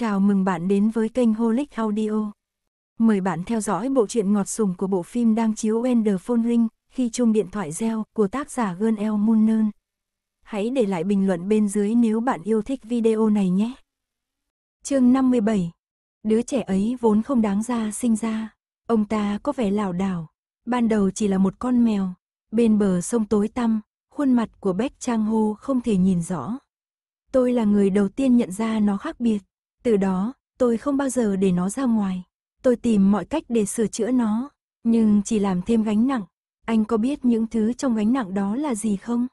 Chào mừng bạn đến với kênh Holic Audio. Mời bạn theo dõi bộ truyện ngọt sùng của bộ phim đang chiếu Ender Ring khi chuông điện thoại reo của tác giả Gơn El Munern. Hãy để lại bình luận bên dưới nếu bạn yêu thích video này nhé. chương 57 Đứa trẻ ấy vốn không đáng ra sinh ra. Ông ta có vẻ lảo đảo. Ban đầu chỉ là một con mèo. Bên bờ sông tối tăm, khuôn mặt của Bách Trang Hô không thể nhìn rõ. Tôi là người đầu tiên nhận ra nó khác biệt. Từ đó, tôi không bao giờ để nó ra ngoài. Tôi tìm mọi cách để sửa chữa nó, nhưng chỉ làm thêm gánh nặng. Anh có biết những thứ trong gánh nặng đó là gì không?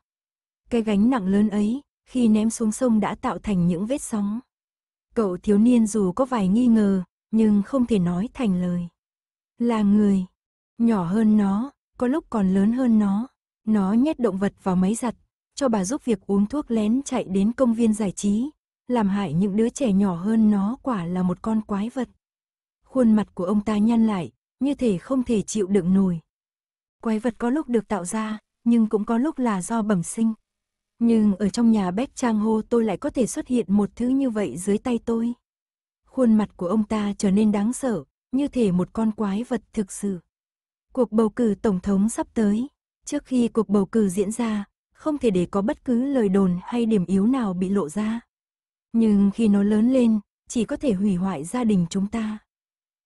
Cái gánh nặng lớn ấy, khi ném xuống sông đã tạo thành những vết sóng. Cậu thiếu niên dù có vài nghi ngờ, nhưng không thể nói thành lời. Là người, nhỏ hơn nó, có lúc còn lớn hơn nó. Nó nhét động vật vào máy giặt, cho bà giúp việc uống thuốc lén chạy đến công viên giải trí, làm hại những đứa trẻ nhỏ hơn nó quả là một con quái vật. Khuôn mặt của ông ta nhăn lại, như thể không thể chịu đựng nổi. Quái vật có lúc được tạo ra, nhưng cũng có lúc là do bẩm sinh. Nhưng ở trong nhà Bách Trang Hô tôi lại có thể xuất hiện một thứ như vậy dưới tay tôi. Khuôn mặt của ông ta trở nên đáng sợ, như thể một con quái vật thực sự. Cuộc bầu cử tổng thống sắp tới, trước khi cuộc bầu cử diễn ra, không thể để có bất cứ lời đồn hay điểm yếu nào bị lộ ra. Nhưng khi nó lớn lên, chỉ có thể hủy hoại gia đình chúng ta.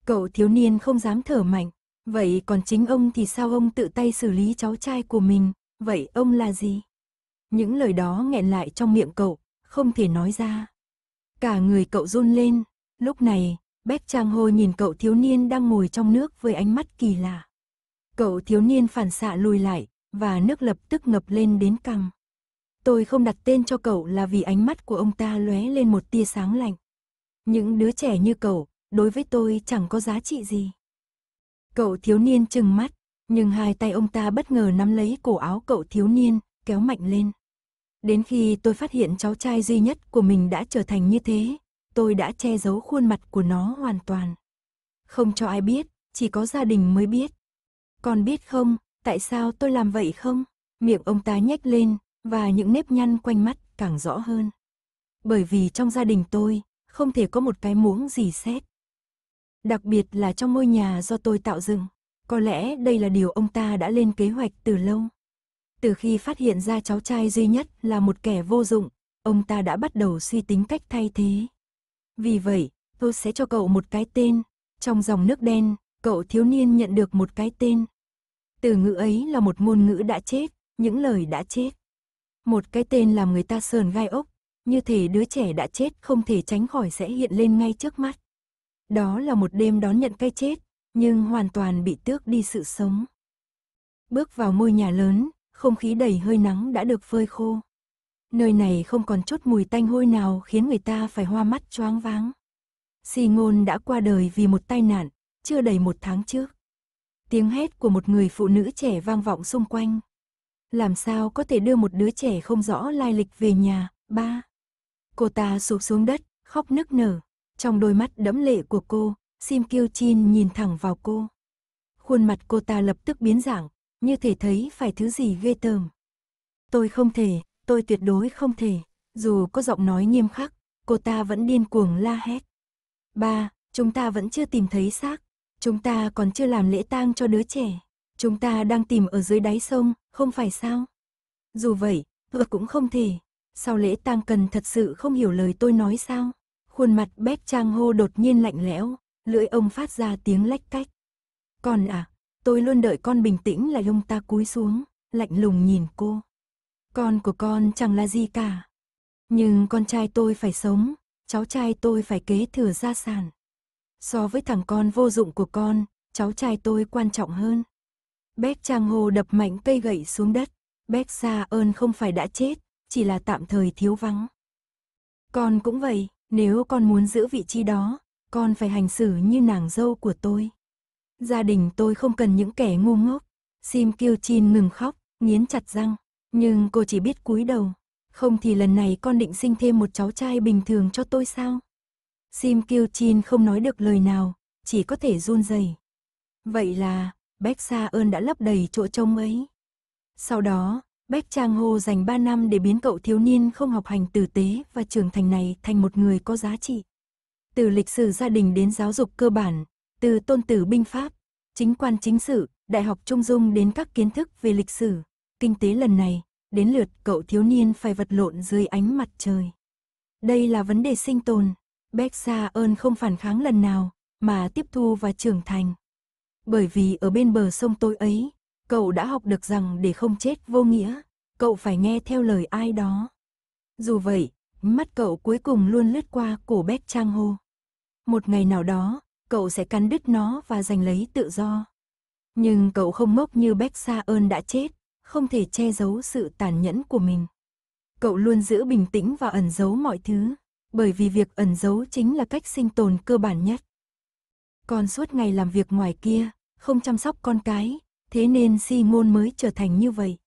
Cậu thiếu niên không dám thở mạnh, vậy còn chính ông thì sao ông tự tay xử lý cháu trai của mình, vậy ông là gì? Những lời đó nghẹn lại trong miệng cậu, không thể nói ra. Cả người cậu run lên, lúc này, Bách Trang Hô nhìn cậu thiếu niên đang ngồi trong nước với ánh mắt kỳ lạ. Cậu thiếu niên phản xạ lùi lại, và nước lập tức ngập lên đến cằm. Tôi không đặt tên cho cậu là vì ánh mắt của ông ta lóe lên một tia sáng lạnh Những đứa trẻ như cậu, đối với tôi chẳng có giá trị gì. Cậu thiếu niên trừng mắt, nhưng hai tay ông ta bất ngờ nắm lấy cổ áo cậu thiếu niên, kéo mạnh lên. Đến khi tôi phát hiện cháu trai duy nhất của mình đã trở thành như thế, tôi đã che giấu khuôn mặt của nó hoàn toàn. Không cho ai biết, chỉ có gia đình mới biết. Còn biết không, tại sao tôi làm vậy không? Miệng ông ta nhếch lên, và những nếp nhăn quanh mắt càng rõ hơn. Bởi vì trong gia đình tôi, không thể có một cái muỗng gì xét. Đặc biệt là trong ngôi nhà do tôi tạo dựng, có lẽ đây là điều ông ta đã lên kế hoạch từ lâu. Từ khi phát hiện ra cháu trai duy nhất là một kẻ vô dụng, ông ta đã bắt đầu suy tính cách thay thế. Vì vậy, tôi sẽ cho cậu một cái tên. Trong dòng nước đen, cậu thiếu niên nhận được một cái tên. Từ ngữ ấy là một ngôn ngữ đã chết, những lời đã chết. Một cái tên làm người ta sờn gai ốc, như thể đứa trẻ đã chết không thể tránh khỏi sẽ hiện lên ngay trước mắt. Đó là một đêm đón nhận cái chết, nhưng hoàn toàn bị tước đi sự sống. Bước vào ngôi nhà lớn, không khí đầy hơi nắng đã được phơi khô. Nơi này không còn chút mùi tanh hôi nào khiến người ta phải hoa mắt choáng váng. Xì ngôn đã qua đời vì một tai nạn, chưa đầy một tháng trước. Tiếng hét của một người phụ nữ trẻ vang vọng xung quanh, làm sao có thể đưa một đứa trẻ không rõ lai lịch về nhà, ba. Cô ta sụp xuống đất, khóc nức nở. Trong đôi mắt đẫm lệ của cô, Sim Kiêu Chin nhìn thẳng vào cô. Khuôn mặt cô ta lập tức biến dạng, như thể thấy phải thứ gì ghê tởm. Tôi không thể, tôi tuyệt đối không thể, dù có giọng nói nghiêm khắc, cô ta vẫn điên cuồng la hét. Ba, chúng ta vẫn chưa tìm thấy xác, chúng ta còn chưa làm lễ tang cho đứa trẻ. Chúng ta đang tìm ở dưới đáy sông, không phải sao? Dù vậy, tôi cũng không thể. Sau lễ tang cần thật sự không hiểu lời tôi nói sao? Khuôn mặt Bét Trang Hô đột nhiên lạnh lẽo, lưỡi ông phát ra tiếng lách cách. con à, tôi luôn đợi con bình tĩnh là ông ta cúi xuống, lạnh lùng nhìn cô. Con của con chẳng là gì cả. Nhưng con trai tôi phải sống, cháu trai tôi phải kế thừa gia sản. So với thằng con vô dụng của con, cháu trai tôi quan trọng hơn. Bét Trang Hồ đập mạnh cây gậy xuống đất. Bét Sa ơn không phải đã chết, chỉ là tạm thời thiếu vắng. Con cũng vậy, nếu con muốn giữ vị trí đó, con phải hành xử như nàng dâu của tôi. Gia đình tôi không cần những kẻ ngu ngốc. Sim Kiêu Chin ngừng khóc, nghiến chặt răng. Nhưng cô chỉ biết cúi đầu. Không thì lần này con định sinh thêm một cháu trai bình thường cho tôi sao? Sim Kiêu Chin không nói được lời nào, chỉ có thể run rẩy. Vậy là, Bách Sa ơn đã lấp đầy chỗ trông ấy. Sau đó, Bách Trang Hô dành 3 năm để biến cậu thiếu niên không học hành tử tế và trưởng thành này thành một người có giá trị. Từ lịch sử gia đình đến giáo dục cơ bản, từ tôn tử binh pháp, chính quan chính sự, đại học trung dung đến các kiến thức về lịch sử, kinh tế lần này, đến lượt cậu thiếu niên phải vật lộn dưới ánh mặt trời. Đây là vấn đề sinh tồn, Bách Sa ơn không phản kháng lần nào, mà tiếp thu và trưởng thành. Bởi vì ở bên bờ sông tôi ấy, cậu đã học được rằng để không chết vô nghĩa, cậu phải nghe theo lời ai đó. Dù vậy, mắt cậu cuối cùng luôn lướt qua cổ Bách Trang Hô. Một ngày nào đó, cậu sẽ cắn đứt nó và giành lấy tự do. Nhưng cậu không mốc như Bách Sa ơn đã chết, không thể che giấu sự tàn nhẫn của mình. Cậu luôn giữ bình tĩnh và ẩn giấu mọi thứ, bởi vì việc ẩn giấu chính là cách sinh tồn cơ bản nhất con suốt ngày làm việc ngoài kia, không chăm sóc con cái, thế nên Simon mới trở thành như vậy.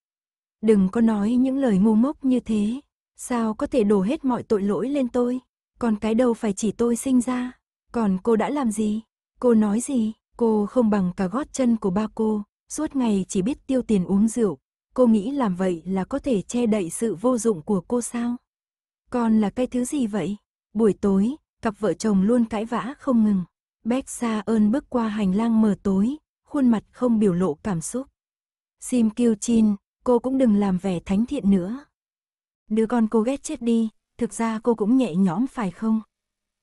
Đừng có nói những lời ngu mốc như thế, sao có thể đổ hết mọi tội lỗi lên tôi, con cái đâu phải chỉ tôi sinh ra, còn cô đã làm gì, cô nói gì, cô không bằng cả gót chân của ba cô, suốt ngày chỉ biết tiêu tiền uống rượu, cô nghĩ làm vậy là có thể che đậy sự vô dụng của cô sao? Con là cái thứ gì vậy? Buổi tối, cặp vợ chồng luôn cãi vã không ngừng. Bách Sa ơn bước qua hành lang mờ tối, khuôn mặt không biểu lộ cảm xúc. Sim Kiêu Chin, cô cũng đừng làm vẻ thánh thiện nữa. Đứa con cô ghét chết đi, thực ra cô cũng nhẹ nhõm phải không?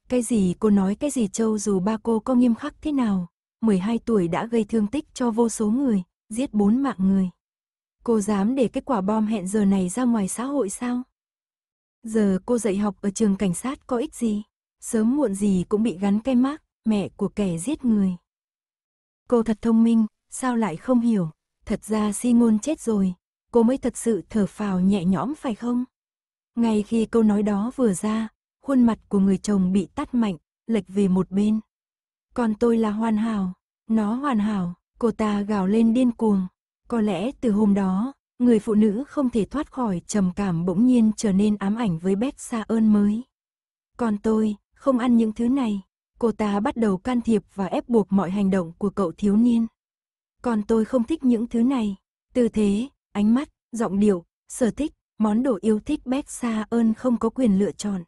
Cái gì cô nói cái gì châu dù ba cô có nghiêm khắc thế nào, 12 tuổi đã gây thương tích cho vô số người, giết bốn mạng người. Cô dám để cái quả bom hẹn giờ này ra ngoài xã hội sao? Giờ cô dạy học ở trường cảnh sát có ích gì? Sớm muộn gì cũng bị gắn cái mác mẹ của kẻ giết người. Cô thật thông minh, sao lại không hiểu, thật ra si ngôn chết rồi, cô mới thật sự thở phào nhẹ nhõm phải không? Ngay khi câu nói đó vừa ra, khuôn mặt của người chồng bị tắt mạnh, lệch về một bên. Còn tôi là hoàn hảo, nó hoàn hảo, cô ta gào lên điên cuồng. Có lẽ từ hôm đó, người phụ nữ không thể thoát khỏi trầm cảm bỗng nhiên trở nên ám ảnh với bét xa ơn mới. Còn tôi, không ăn những thứ này, cô ta bắt đầu can thiệp và ép buộc mọi hành động của cậu thiếu niên. Còn tôi không thích những thứ này, tư thế, ánh mắt, giọng điệu, sở thích, món đồ yêu thích Beck xa ơn không có quyền lựa chọn.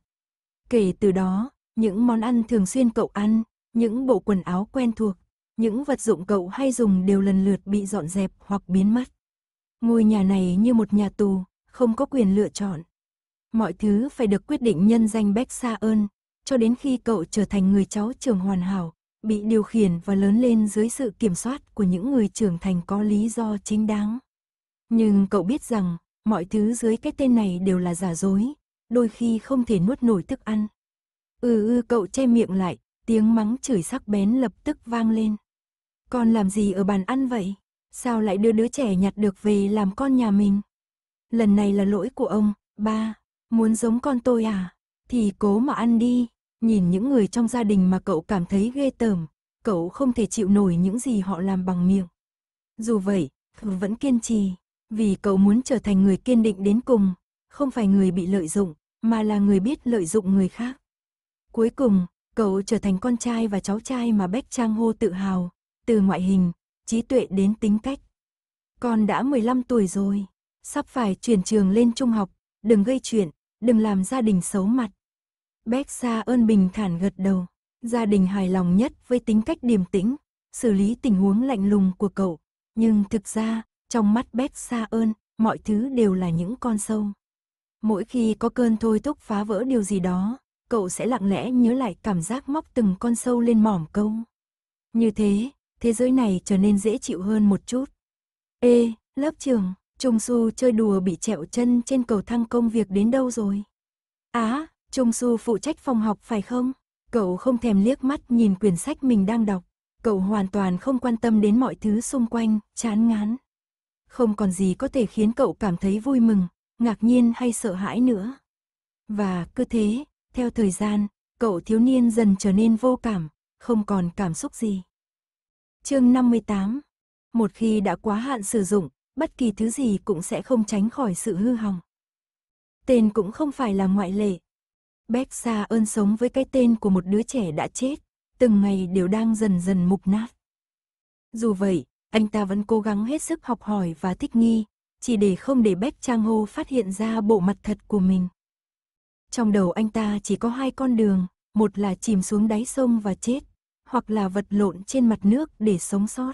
Kể từ đó, những món ăn thường xuyên cậu ăn, những bộ quần áo quen thuộc, những vật dụng cậu hay dùng đều lần lượt bị dọn dẹp hoặc biến mất. Ngôi nhà này như một nhà tù, không có quyền lựa chọn. Mọi thứ phải được quyết định nhân danh Beck xa ơn, cho đến khi cậu trở thành người cháu trưởng hoàn hảo, bị điều khiển và lớn lên dưới sự kiểm soát của những người trưởng thành có lý do chính đáng. Nhưng cậu biết rằng, mọi thứ dưới cái tên này đều là giả dối, đôi khi không thể nuốt nổi thức ăn. Ừ ư ừ, cậu che miệng lại, tiếng mắng chửi sắc bén lập tức vang lên. Con làm gì ở bàn ăn vậy? Sao lại đưa đứa trẻ nhặt được về làm con nhà mình? Lần này là lỗi của ông, ba, muốn giống con tôi à? Thì cố mà ăn đi, nhìn những người trong gia đình mà cậu cảm thấy ghê tởm, cậu không thể chịu nổi những gì họ làm bằng miệng. Dù vậy, cậu vẫn kiên trì, vì cậu muốn trở thành người kiên định đến cùng, không phải người bị lợi dụng, mà là người biết lợi dụng người khác. Cuối cùng, cậu trở thành con trai và cháu trai mà Bách Trang Hô tự hào, từ ngoại hình, trí tuệ đến tính cách. Con đã 15 tuổi rồi, sắp phải chuyển trường lên trung học, đừng gây chuyện, đừng làm gia đình xấu mặt. Bách Sa ơn bình thản gật đầu, gia đình hài lòng nhất với tính cách điềm tĩnh, xử lý tình huống lạnh lùng của cậu. Nhưng thực ra, trong mắt Bách Sa ơn, mọi thứ đều là những con sâu. Mỗi khi có cơn thôi thúc phá vỡ điều gì đó, cậu sẽ lặng lẽ nhớ lại cảm giác móc từng con sâu lên mỏm câu. Như thế, thế giới này trở nên dễ chịu hơn một chút. Ê, lớp trường, Trung Su chơi đùa bị trẹo chân trên cầu thang công việc đến đâu rồi? Á, à, Trung Su phụ trách phòng học phải không? Cậu không thèm liếc mắt nhìn quyển sách mình đang đọc. Cậu hoàn toàn không quan tâm đến mọi thứ xung quanh, chán ngán. Không còn gì có thể khiến cậu cảm thấy vui mừng, ngạc nhiên hay sợ hãi nữa. Và cứ thế, theo thời gian, cậu thiếu niên dần trở nên vô cảm, không còn cảm xúc gì. Chương 58 Một khi đã quá hạn sử dụng, bất kỳ thứ gì cũng sẽ không tránh khỏi sự hư hỏng. Tên cũng không phải là ngoại lệ, Bách Sa ơn sống với cái tên của một đứa trẻ đã chết, từng ngày đều đang dần dần mục nát. Dù vậy, anh ta vẫn cố gắng hết sức học hỏi và thích nghi, chỉ để không để Bách Trang Hô phát hiện ra bộ mặt thật của mình. Trong đầu anh ta chỉ có hai con đường, một là chìm xuống đáy sông và chết, hoặc là vật lộn trên mặt nước để sống sót.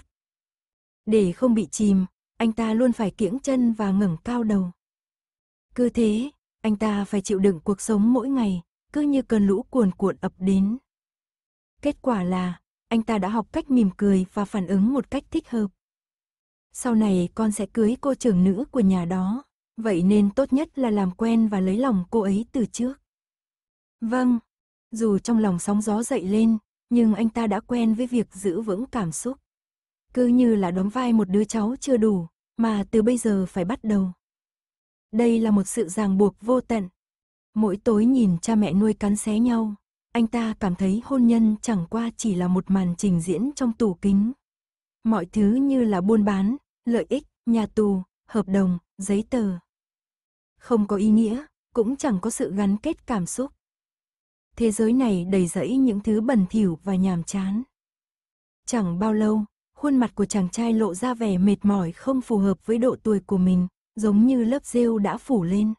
Để không bị chìm, anh ta luôn phải kiễng chân và ngẩng cao đầu. Cứ thế, anh ta phải chịu đựng cuộc sống mỗi ngày, cứ như cơn lũ cuồn cuộn ập đến. Kết quả là, anh ta đã học cách mỉm cười và phản ứng một cách thích hợp. Sau này con sẽ cưới cô trưởng nữ của nhà đó, vậy nên tốt nhất là làm quen và lấy lòng cô ấy từ trước. Vâng, dù trong lòng sóng gió dậy lên, nhưng anh ta đã quen với việc giữ vững cảm xúc. Cứ như là đóng vai một đứa cháu chưa đủ, mà từ bây giờ phải bắt đầu. Đây là một sự ràng buộc vô tận. Mỗi tối nhìn cha mẹ nuôi cắn xé nhau, anh ta cảm thấy hôn nhân chẳng qua chỉ là một màn trình diễn trong tủ kính. Mọi thứ như là buôn bán, lợi ích, nhà tù, hợp đồng, giấy tờ. Không có ý nghĩa, cũng chẳng có sự gắn kết cảm xúc. Thế giới này đầy rẫy những thứ bẩn thỉu và nhàm chán. Chẳng bao lâu, khuôn mặt của chàng trai lộ ra vẻ mệt mỏi không phù hợp với độ tuổi của mình giống như lớp rêu đã phủ lên.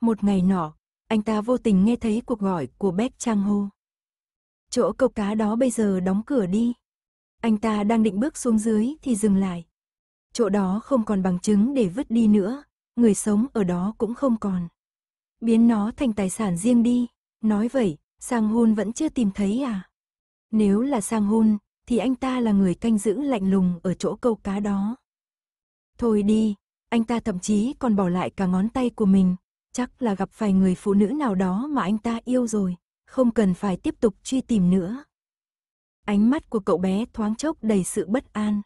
Một ngày nọ, anh ta vô tình nghe thấy cuộc gọi của Beck Trang Hô. Chỗ câu cá đó bây giờ đóng cửa đi. Anh ta đang định bước xuống dưới thì dừng lại. Chỗ đó không còn bằng chứng để vứt đi nữa, người sống ở đó cũng không còn. Biến nó thành tài sản riêng đi, nói vậy, sang hôn vẫn chưa tìm thấy à? Nếu là sang hôn, thì anh ta là người canh giữ lạnh lùng ở chỗ câu cá đó. Thôi đi, anh ta thậm chí còn bỏ lại cả ngón tay của mình. Chắc là gặp phải người phụ nữ nào đó mà anh ta yêu rồi, không cần phải tiếp tục truy tìm nữa. Ánh mắt của cậu bé thoáng chốc đầy sự bất an.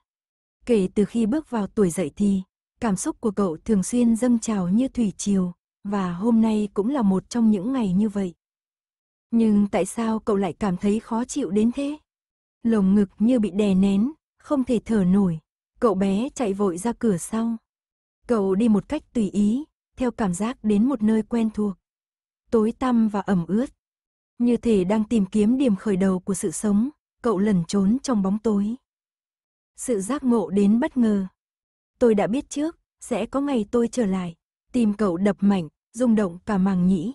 Kể từ khi bước vào tuổi dậy thì, cảm xúc của cậu thường xuyên dâng trào như thủy triều, và hôm nay cũng là một trong những ngày như vậy. Nhưng tại sao cậu lại cảm thấy khó chịu đến thế? Lồng ngực như bị đè nén, không thể thở nổi. Cậu bé chạy vội ra cửa sau, Cậu đi một cách tùy ý, theo cảm giác đến một nơi quen thuộc. Tối tăm và ẩm ướt. Như thể đang tìm kiếm điểm khởi đầu của sự sống, cậu lẩn trốn trong bóng tối. Sự giác ngộ đến bất ngờ. Tôi đã biết trước, sẽ có ngày tôi trở lại. Tìm cậu đập mạnh, rung động cả màng nhĩ.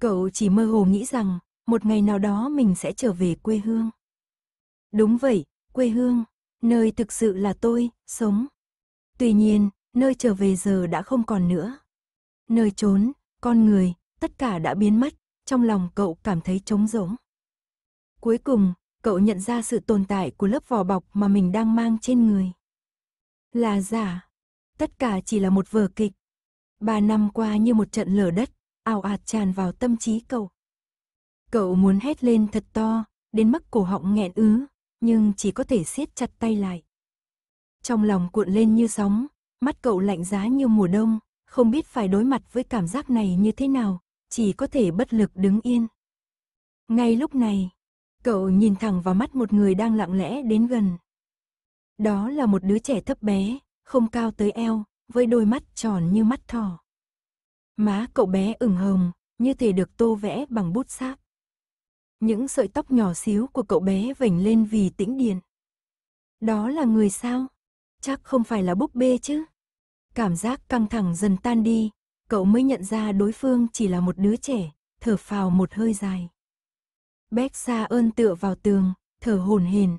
Cậu chỉ mơ hồ nghĩ rằng, một ngày nào đó mình sẽ trở về quê hương. Đúng vậy, quê hương, nơi thực sự là tôi, sống. Tuy nhiên, nơi trở về giờ đã không còn nữa. Nơi trốn, con người, tất cả đã biến mất, trong lòng cậu cảm thấy trống rỗng. Cuối cùng, cậu nhận ra sự tồn tại của lớp vỏ bọc mà mình đang mang trên người. Là giả, tất cả chỉ là một vở kịch. Ba năm qua như một trận lở đất, ảo ạt tràn vào tâm trí cậu. Cậu muốn hét lên thật to, đến mức cổ họng nghẹn ứ, nhưng chỉ có thể siết chặt tay lại. Trong lòng cuộn lên như sóng, Mắt cậu lạnh giá như mùa đông, không biết phải đối mặt với cảm giác này như thế nào, chỉ có thể bất lực đứng yên. Ngay lúc này, cậu nhìn thẳng vào mắt một người đang lặng lẽ đến gần. Đó là một đứa trẻ thấp bé, không cao tới eo, với đôi mắt tròn như mắt thỏ. Má cậu bé ửng hồng, như thể được tô vẽ bằng bút sáp. Những sợi tóc nhỏ xíu của cậu bé vểnh lên vì tĩnh điện. Đó là người sao? chắc không phải là búp bê chứ. Cảm giác căng thẳng dần tan đi, cậu mới nhận ra đối phương chỉ là một đứa trẻ, thở phào một hơi dài. Bét xa ơn tựa vào tường, thở hổn hển.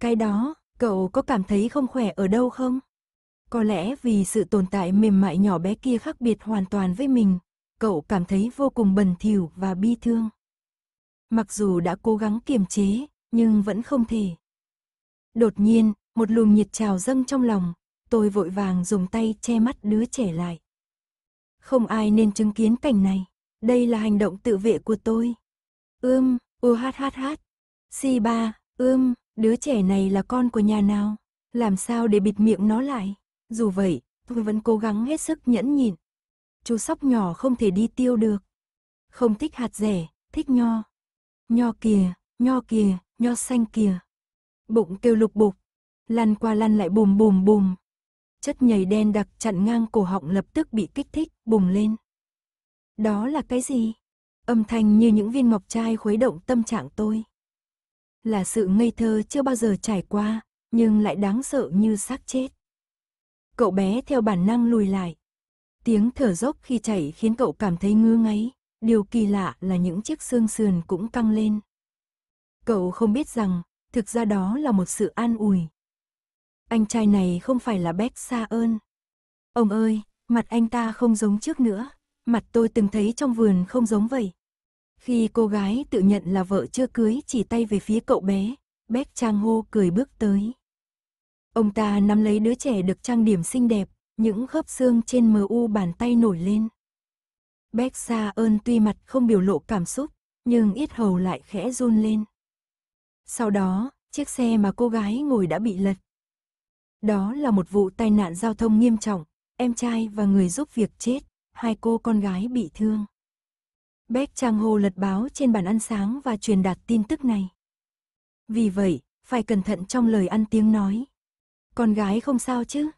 Cái đó, cậu có cảm thấy không khỏe ở đâu không? Có lẽ vì sự tồn tại mềm mại nhỏ bé kia khác biệt hoàn toàn với mình, cậu cảm thấy vô cùng bần thỉu và bi thương. Mặc dù đã cố gắng kiềm chế, nhưng vẫn không thể. Đột nhiên, một luồng nhiệt trào dâng trong lòng, tôi vội vàng dùng tay che mắt đứa trẻ lại. Không ai nên chứng kiến cảnh này, đây là hành động tự vệ của tôi. Ươm, ô hát hát hát. Si ba, ươm, đứa trẻ này là con của nhà nào? Làm sao để bịt miệng nó lại? Dù vậy, tôi vẫn cố gắng hết sức nhẫn nhịn. Chú sóc nhỏ không thể đi tiêu được. Không thích hạt rẻ, thích nho. Nho kìa, nho kìa, nho xanh kìa. Bụng kêu lục bục, lăn qua lăn lại bùm bùm bùm. Chất nhầy đen đặc chặn ngang cổ họng lập tức bị kích thích, bùng lên. Đó là cái gì? Âm thanh như những viên ngọc trai khuấy động tâm trạng tôi. Là sự ngây thơ chưa bao giờ trải qua, nhưng lại đáng sợ như xác chết. Cậu bé theo bản năng lùi lại. Tiếng thở dốc khi chảy khiến cậu cảm thấy ngứa ngáy, điều kỳ lạ là những chiếc xương sườn cũng căng lên. Cậu không biết rằng, thực ra đó là một sự an ủi, anh trai này không phải là Bách Sa ơn. Ông ơi, mặt anh ta không giống trước nữa, mặt tôi từng thấy trong vườn không giống vậy. Khi cô gái tự nhận là vợ chưa cưới chỉ tay về phía cậu bé, Bách Trang Hô cười bước tới. Ông ta nắm lấy đứa trẻ được trang điểm xinh đẹp, những khớp xương trên mu bàn tay nổi lên. Bách Sa ơn tuy mặt không biểu lộ cảm xúc, nhưng ít hầu lại khẽ run lên. Sau đó, chiếc xe mà cô gái ngồi đã bị lật, đó là một vụ tai nạn giao thông nghiêm trọng, em trai và người giúp việc chết, hai cô con gái bị thương. Beck Trang Hồ lật báo trên bàn ăn sáng và truyền đạt tin tức này. Vì vậy, phải cẩn thận trong lời ăn tiếng nói. Con gái không sao chứ?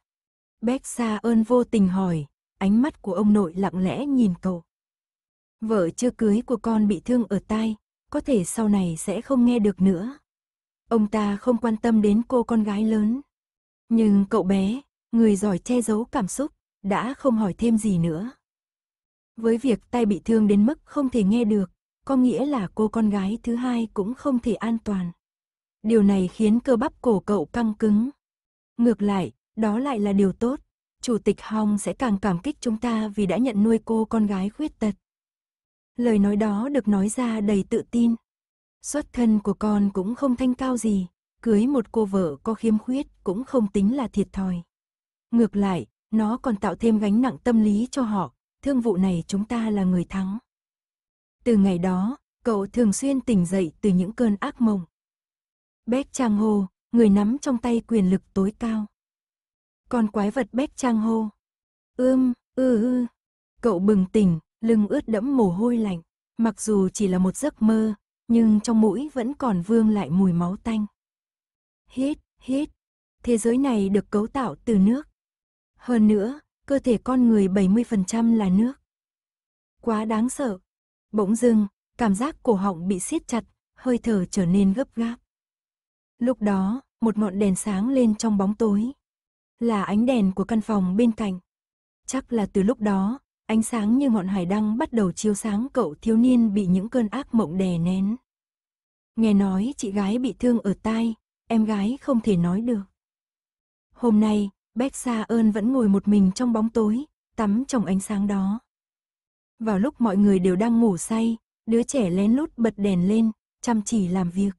Beck Sa ơn vô tình hỏi, ánh mắt của ông nội lặng lẽ nhìn cậu. Vợ chưa cưới của con bị thương ở tai, có thể sau này sẽ không nghe được nữa. Ông ta không quan tâm đến cô con gái lớn. Nhưng cậu bé, người giỏi che giấu cảm xúc, đã không hỏi thêm gì nữa. Với việc tay bị thương đến mức không thể nghe được, có nghĩa là cô con gái thứ hai cũng không thể an toàn. Điều này khiến cơ bắp cổ cậu căng cứng. Ngược lại, đó lại là điều tốt. Chủ tịch Hong sẽ càng cảm kích chúng ta vì đã nhận nuôi cô con gái khuyết tật. Lời nói đó được nói ra đầy tự tin. Xuất thân của con cũng không thanh cao gì, cưới một cô vợ có khiếm khuyết cũng không tính là thiệt thòi. Ngược lại, nó còn tạo thêm gánh nặng tâm lý cho họ, thương vụ này chúng ta là người thắng. Từ ngày đó, cậu thường xuyên tỉnh dậy từ những cơn ác mộng. Bách Trang Hô, người nắm trong tay quyền lực tối cao. Con quái vật Bách Trang Hô. Ưm, ư ư. Cậu bừng tỉnh, lưng ướt đẫm mồ hôi lạnh. Mặc dù chỉ là một giấc mơ, nhưng trong mũi vẫn còn vương lại mùi máu tanh hít, hít. Thế giới này được cấu tạo từ nước. Hơn nữa, cơ thể con người 70% là nước. Quá đáng sợ. Bỗng dưng, cảm giác cổ họng bị siết chặt, hơi thở trở nên gấp gáp. Lúc đó, một ngọn đèn sáng lên trong bóng tối. Là ánh đèn của căn phòng bên cạnh. Chắc là từ lúc đó, ánh sáng như ngọn hải đăng bắt đầu chiếu sáng cậu thiếu niên bị những cơn ác mộng đè nén. Nghe nói chị gái bị thương ở tai, em gái không thể nói được. Hôm nay, Bách Sa ơn vẫn ngồi một mình trong bóng tối, tắm trong ánh sáng đó. Vào lúc mọi người đều đang ngủ say, đứa trẻ lén lút bật đèn lên, chăm chỉ làm việc.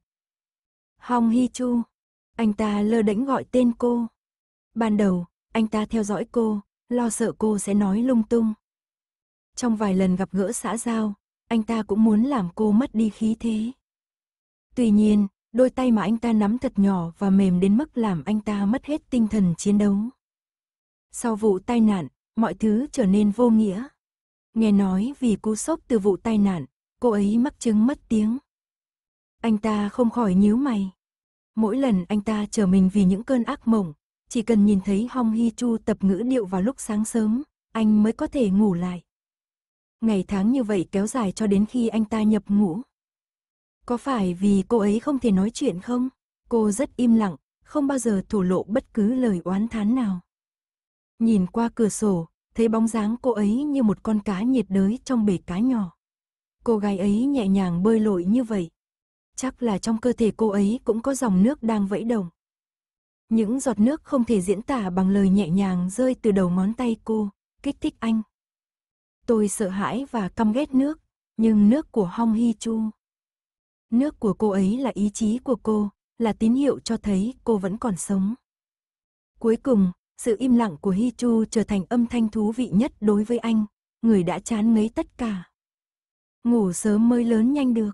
Hong Hi Chu, anh ta lơ đễnh gọi tên cô. Ban đầu, anh ta theo dõi cô, lo sợ cô sẽ nói lung tung. Trong vài lần gặp gỡ xã giao, anh ta cũng muốn làm cô mất đi khí thế. Tuy nhiên, Đôi tay mà anh ta nắm thật nhỏ và mềm đến mức làm anh ta mất hết tinh thần chiến đấu. Sau vụ tai nạn, mọi thứ trở nên vô nghĩa. Nghe nói vì cú sốc từ vụ tai nạn, cô ấy mắc chứng mất tiếng. Anh ta không khỏi nhíu mày. Mỗi lần anh ta trở mình vì những cơn ác mộng, chỉ cần nhìn thấy Hong Hi Chu tập ngữ điệu vào lúc sáng sớm, anh mới có thể ngủ lại. Ngày tháng như vậy kéo dài cho đến khi anh ta nhập ngũ. Có phải vì cô ấy không thể nói chuyện không? Cô rất im lặng, không bao giờ thổ lộ bất cứ lời oán thán nào. Nhìn qua cửa sổ, thấy bóng dáng cô ấy như một con cá nhiệt đới trong bể cá nhỏ. Cô gái ấy nhẹ nhàng bơi lội như vậy. Chắc là trong cơ thể cô ấy cũng có dòng nước đang vẫy đồng. Những giọt nước không thể diễn tả bằng lời nhẹ nhàng rơi từ đầu ngón tay cô, kích thích anh. Tôi sợ hãi và căm ghét nước, nhưng nước của Hong Hi Chu Nước của cô ấy là ý chí của cô, là tín hiệu cho thấy cô vẫn còn sống. Cuối cùng, sự im lặng của Hi Chu trở thành âm thanh thú vị nhất đối với anh, người đã chán ngấy tất cả. Ngủ sớm mới lớn nhanh được.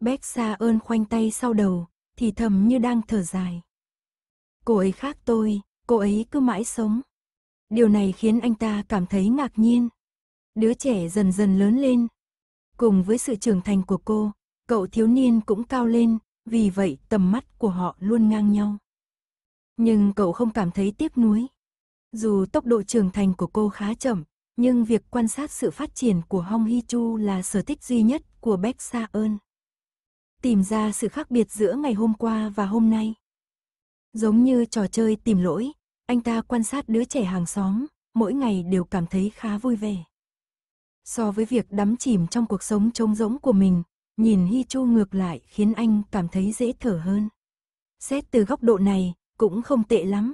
Bách Sa ơn khoanh tay sau đầu, thì thầm như đang thở dài. Cô ấy khác tôi, cô ấy cứ mãi sống. Điều này khiến anh ta cảm thấy ngạc nhiên. Đứa trẻ dần dần lớn lên. Cùng với sự trưởng thành của cô, cậu thiếu niên cũng cao lên, vì vậy tầm mắt của họ luôn ngang nhau. Nhưng cậu không cảm thấy tiếc nuối. Dù tốc độ trưởng thành của cô khá chậm, nhưng việc quan sát sự phát triển của Hong Hi Chu là sở thích duy nhất của Beck Sa Eun. Tìm ra sự khác biệt giữa ngày hôm qua và hôm nay. Giống như trò chơi tìm lỗi, anh ta quan sát đứa trẻ hàng xóm, mỗi ngày đều cảm thấy khá vui vẻ. So với việc đắm chìm trong cuộc sống trống rỗng của mình, Nhìn Hy Chu ngược lại khiến anh cảm thấy dễ thở hơn. Xét từ góc độ này, cũng không tệ lắm.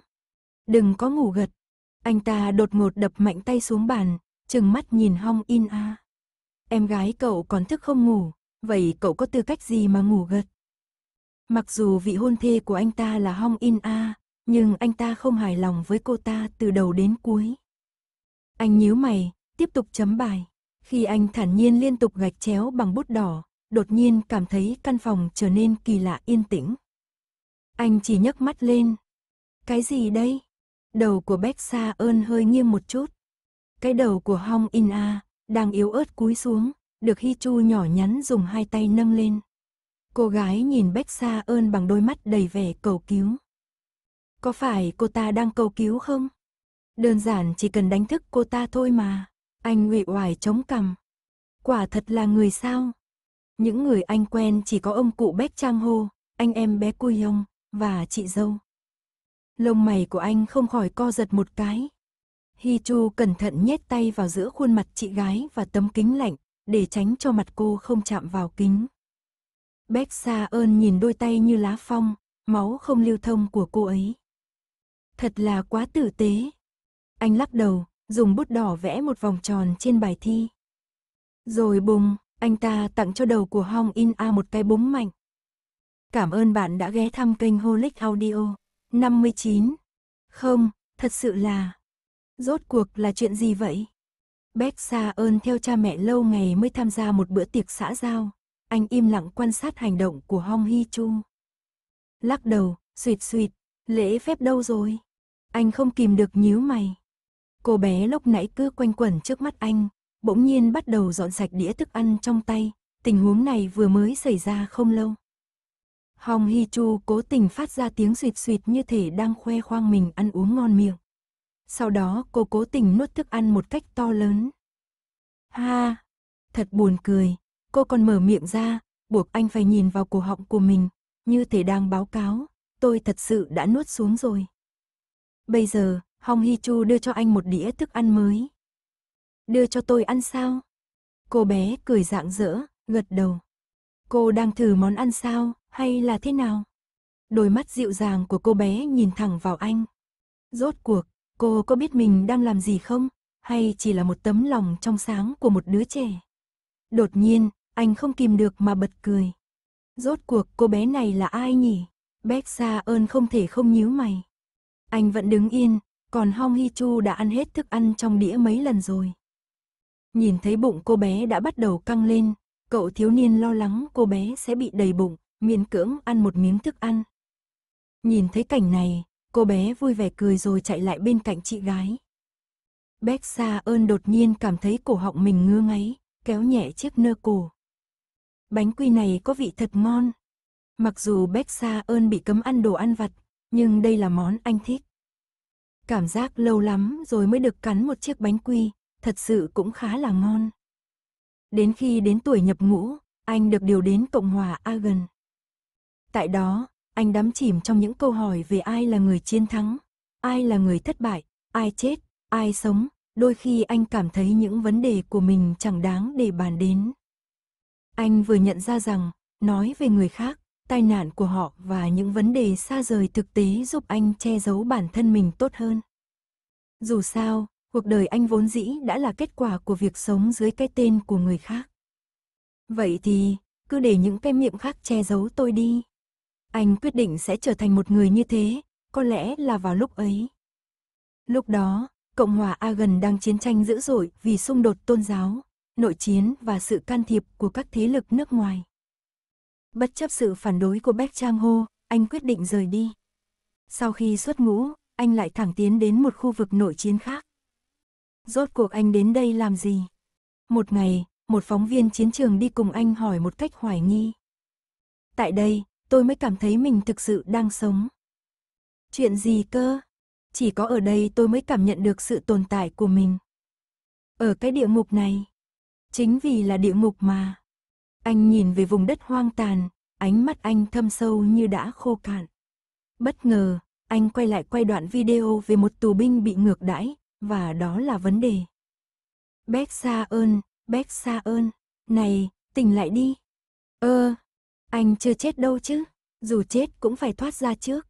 Đừng có ngủ gật. Anh ta đột ngột đập mạnh tay xuống bàn, chừng mắt nhìn Hong In A. Em gái cậu còn thức không ngủ, vậy cậu có tư cách gì mà ngủ gật? Mặc dù vị hôn thê của anh ta là Hong In A, nhưng anh ta không hài lòng với cô ta từ đầu đến cuối. Anh nhíu mày, tiếp tục chấm bài. Khi anh thản nhiên liên tục gạch chéo bằng bút đỏ, đột nhiên cảm thấy căn phòng trở nên kỳ lạ yên tĩnh. Anh chỉ nhấc mắt lên. Cái gì đây? Đầu của Bách Sa ơn hơi nghiêm một chút. Cái đầu của Hong In A đang yếu ớt cúi xuống, được Hi Chu nhỏ nhắn dùng hai tay nâng lên. Cô gái nhìn Bách Sa ơn bằng đôi mắt đầy vẻ cầu cứu. Có phải cô ta đang cầu cứu không? Đơn giản chỉ cần đánh thức cô ta thôi mà. Anh ngụy oải chống cằm. Quả thật là người sao? Những người anh quen chỉ có ông cụ Bách Trang Hô, anh em bé Cui Hông, và chị dâu. Lông mày của anh không khỏi co giật một cái. Hi Chu cẩn thận nhét tay vào giữa khuôn mặt chị gái và tấm kính lạnh, để tránh cho mặt cô không chạm vào kính. Bách Sa ơn nhìn đôi tay như lá phong, máu không lưu thông của cô ấy. Thật là quá tử tế. Anh lắc đầu, dùng bút đỏ vẽ một vòng tròn trên bài thi. Rồi bùng, anh ta tặng cho đầu của Hong In A một cái búng mạnh. Cảm ơn bạn đã ghé thăm kênh Holic Audio 59. Không, thật sự là... Rốt cuộc là chuyện gì vậy? Beck xa ơn theo cha mẹ lâu ngày mới tham gia một bữa tiệc xã giao. Anh im lặng quan sát hành động của Hong Hi Chu. Lắc đầu, suyệt suyệt, lễ phép đâu rồi? Anh không kìm được nhíu mày. Cô bé lúc nãy cứ quanh quẩn trước mắt anh, bỗng nhiên bắt đầu dọn sạch đĩa thức ăn trong tay, tình huống này vừa mới xảy ra không lâu. Hong Hi Chu cố tình phát ra tiếng suyệt suyệt như thể đang khoe khoang mình ăn uống ngon miệng. Sau đó cô cố tình nuốt thức ăn một cách to lớn. Ha! Thật buồn cười, cô còn mở miệng ra, buộc anh phải nhìn vào cổ họng của mình, như thể đang báo cáo, tôi thật sự đã nuốt xuống rồi. Bây giờ, Hong Hi Chu đưa cho anh một đĩa thức ăn mới, Đưa cho tôi ăn sao? Cô bé cười rạng rỡ, gật đầu. Cô đang thử món ăn sao, hay là thế nào? Đôi mắt dịu dàng của cô bé nhìn thẳng vào anh. Rốt cuộc, cô có biết mình đang làm gì không? Hay chỉ là một tấm lòng trong sáng của một đứa trẻ? Đột nhiên, anh không kìm được mà bật cười. Rốt cuộc cô bé này là ai nhỉ? Bách Sa ơn không thể không nhíu mày. Anh vẫn đứng yên, còn Hong Hi Chu đã ăn hết thức ăn trong đĩa mấy lần rồi. Nhìn thấy bụng cô bé đã bắt đầu căng lên, cậu thiếu niên lo lắng cô bé sẽ bị đầy bụng, miễn cưỡng ăn một miếng thức ăn. Nhìn thấy cảnh này, cô bé vui vẻ cười rồi chạy lại bên cạnh chị gái. Bách Sa ơn đột nhiên cảm thấy cổ họng mình ngứa ngáy, kéo nhẹ chiếc nơ cổ. Bánh quy này có vị thật ngon. Mặc dù Bách Sa ơn bị cấm ăn đồ ăn vặt, nhưng đây là món anh thích. Cảm giác lâu lắm rồi mới được cắn một chiếc bánh quy, thật sự cũng khá là ngon. Đến khi đến tuổi nhập ngũ, anh được điều đến Cộng hòa Agen. Tại đó, anh đắm chìm trong những câu hỏi về ai là người chiến thắng, ai là người thất bại, ai chết, ai sống, đôi khi anh cảm thấy những vấn đề của mình chẳng đáng để bàn đến. Anh vừa nhận ra rằng, nói về người khác, tai nạn của họ và những vấn đề xa rời thực tế giúp anh che giấu bản thân mình tốt hơn. Dù sao, cuộc đời anh vốn dĩ đã là kết quả của việc sống dưới cái tên của người khác. Vậy thì, cứ để những cái miệng khác che giấu tôi đi. Anh quyết định sẽ trở thành một người như thế, có lẽ là vào lúc ấy. Lúc đó, Cộng hòa Agen đang chiến tranh dữ dội vì xung đột tôn giáo, nội chiến và sự can thiệp của các thế lực nước ngoài. Bất chấp sự phản đối của Bách Trang Hô, anh quyết định rời đi. Sau khi xuất ngũ, anh lại thẳng tiến đến một khu vực nội chiến khác. Rốt cuộc anh đến đây làm gì? Một ngày, một phóng viên chiến trường đi cùng anh hỏi một cách hoài nghi. Tại đây, tôi mới cảm thấy mình thực sự đang sống. Chuyện gì cơ? Chỉ có ở đây tôi mới cảm nhận được sự tồn tại của mình. Ở cái địa ngục này. Chính vì là địa ngục mà. Anh nhìn về vùng đất hoang tàn, ánh mắt anh thâm sâu như đã khô cạn. Bất ngờ, anh quay lại quay đoạn video về một tù binh bị ngược đãi, và đó là vấn đề. Bác xa ơn, bác xa ơn, này, tỉnh lại đi. Ơ, ờ, anh chưa chết đâu chứ, dù chết cũng phải thoát ra trước.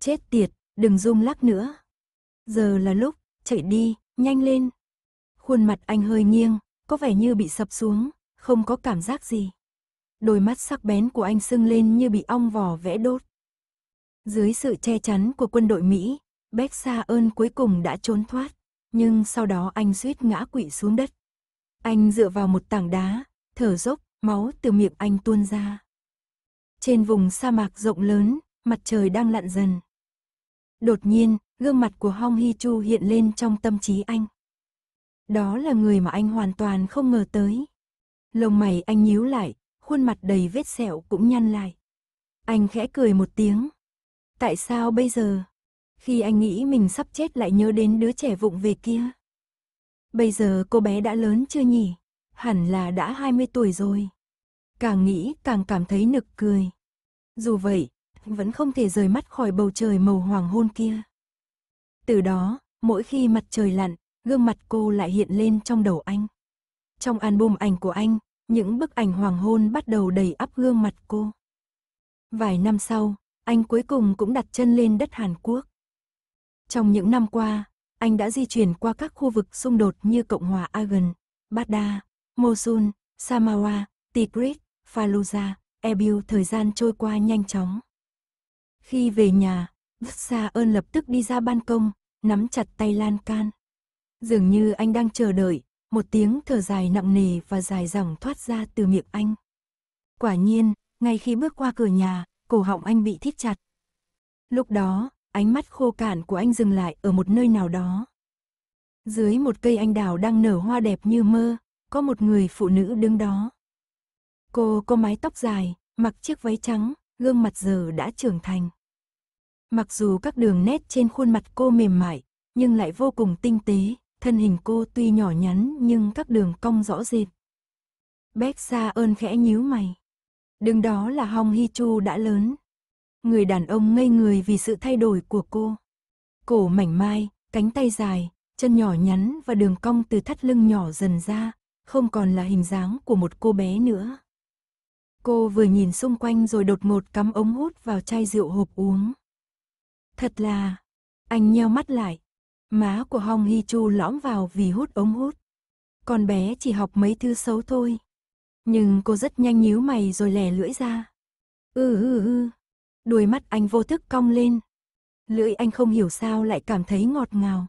Chết tiệt, đừng rung lắc nữa. Giờ là lúc, chạy đi, nhanh lên. Khuôn mặt anh hơi nghiêng, có vẻ như bị sập xuống, không có cảm giác gì. Đôi mắt sắc bén của anh sưng lên như bị ong vò vẽ đốt. Dưới sự che chắn của quân đội Mỹ, Bexa ơn cuối cùng đã trốn thoát nhưng sau đó anh suýt ngã quỵ xuống đất. Anh dựa vào một tảng đá, thở dốc, máu từ miệng anh tuôn ra. Trên vùng sa mạc rộng lớn, mặt trời đang lặn dần. Đột nhiên, gương mặt của Hong Hi Chu hiện lên trong tâm trí anh. Đó là người mà anh hoàn toàn không ngờ tới. Lông mày anh nhíu lại, khuôn mặt đầy vết sẹo cũng nhăn lại. Anh khẽ cười một tiếng. Tại sao bây giờ? Khi anh nghĩ mình sắp chết lại nhớ đến đứa trẻ vụng về kia. Bây giờ cô bé đã lớn chưa nhỉ? Hẳn là đã 20 tuổi rồi. Càng nghĩ càng cảm thấy nực cười. Dù vậy, vẫn không thể rời mắt khỏi bầu trời màu hoàng hôn kia. Từ đó, mỗi khi mặt trời lặn, gương mặt cô lại hiện lên trong đầu anh. Trong album ảnh của anh, những bức ảnh hoàng hôn bắt đầu đầy ắp gương mặt cô. Vài năm sau, anh cuối cùng cũng đặt chân lên đất Hàn Quốc. Trong những năm qua, anh đã di chuyển qua các khu vực xung đột như Cộng hòa Agan, Baghdad, Mosul, Samawa, Tigris, Fallujah, Erbil thời gian trôi qua nhanh chóng. Khi về nhà, Sa ơn lập tức đi ra ban công, nắm chặt tay Lan Can. Dường như anh đang chờ đợi, một tiếng thở dài nặng nề và dài dòng thoát ra từ miệng anh. Quả nhiên, ngay khi bước qua cửa nhà, cổ họng anh bị thít chặt. Lúc đó, Ánh mắt khô cạn của anh dừng lại ở một nơi nào đó. Dưới một cây anh đào đang nở hoa đẹp như mơ, có một người phụ nữ đứng đó. Cô có mái tóc dài, mặc chiếc váy trắng, gương mặt giờ đã trưởng thành. Mặc dù các đường nét trên khuôn mặt cô mềm mại, nhưng lại vô cùng tinh tế, thân hình cô tuy nhỏ nhắn nhưng các đường cong rõ rệt. Bách Sa ơn khẽ nhíu mày. Đứng đó là Hong Hi Chu đã lớn, Người đàn ông ngây người vì sự thay đổi của cô. Cổ mảnh mai, cánh tay dài, chân nhỏ nhắn và đường cong từ thắt lưng nhỏ dần ra, không còn là hình dáng của một cô bé nữa. Cô vừa nhìn xung quanh rồi đột ngột cắm ống hút vào chai rượu hộp uống. Thật là, anh nheo mắt lại, má của Hong Hi Chu lõm vào vì hút ống hút. Con bé chỉ học mấy thứ xấu thôi. Nhưng cô rất nhanh nhíu mày rồi lè lưỡi ra. Ừ ừ ừ, đuôi mắt anh vô thức cong lên. Lưỡi anh không hiểu sao lại cảm thấy ngọt ngào.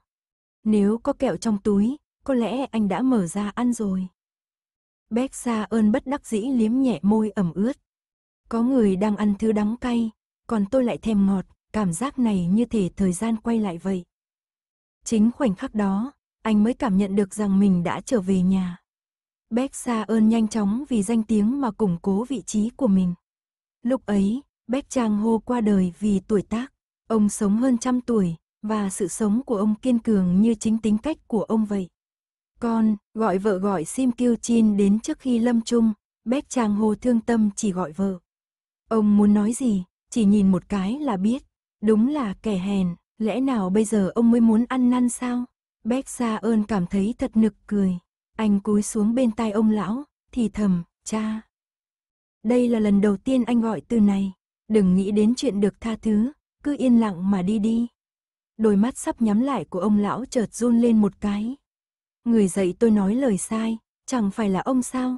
Nếu có kẹo trong túi, có lẽ anh đã mở ra ăn rồi. Bác xa ơn bất đắc dĩ liếm nhẹ môi ẩm ướt. Có người đang ăn thứ đắng cay, còn tôi lại thèm ngọt, cảm giác này như thể thời gian quay lại vậy. Chính khoảnh khắc đó, anh mới cảm nhận được rằng mình đã trở về nhà. Bác xa ơn nhanh chóng vì danh tiếng mà củng cố vị trí của mình. Lúc ấy, Bách Trang Hô qua đời vì tuổi tác. Ông sống hơn trăm tuổi, và sự sống của ông kiên cường như chính tính cách của ông vậy. Con, gọi vợ gọi Sim Kiêu Chin đến trước khi lâm chung, Bách Trang Hô thương tâm chỉ gọi vợ. Ông muốn nói gì, chỉ nhìn một cái là biết. Đúng là kẻ hèn, lẽ nào bây giờ ông mới muốn ăn năn sao? Bách Sa ơn cảm thấy thật nực cười. Anh cúi xuống bên tai ông lão, thì thầm, cha. Đây là lần đầu tiên anh gọi từ này. Đừng nghĩ đến chuyện được tha thứ, cứ yên lặng mà đi đi. Đôi mắt sắp nhắm lại của ông lão chợt run lên một cái. Người dạy tôi nói lời sai, chẳng phải là ông sao?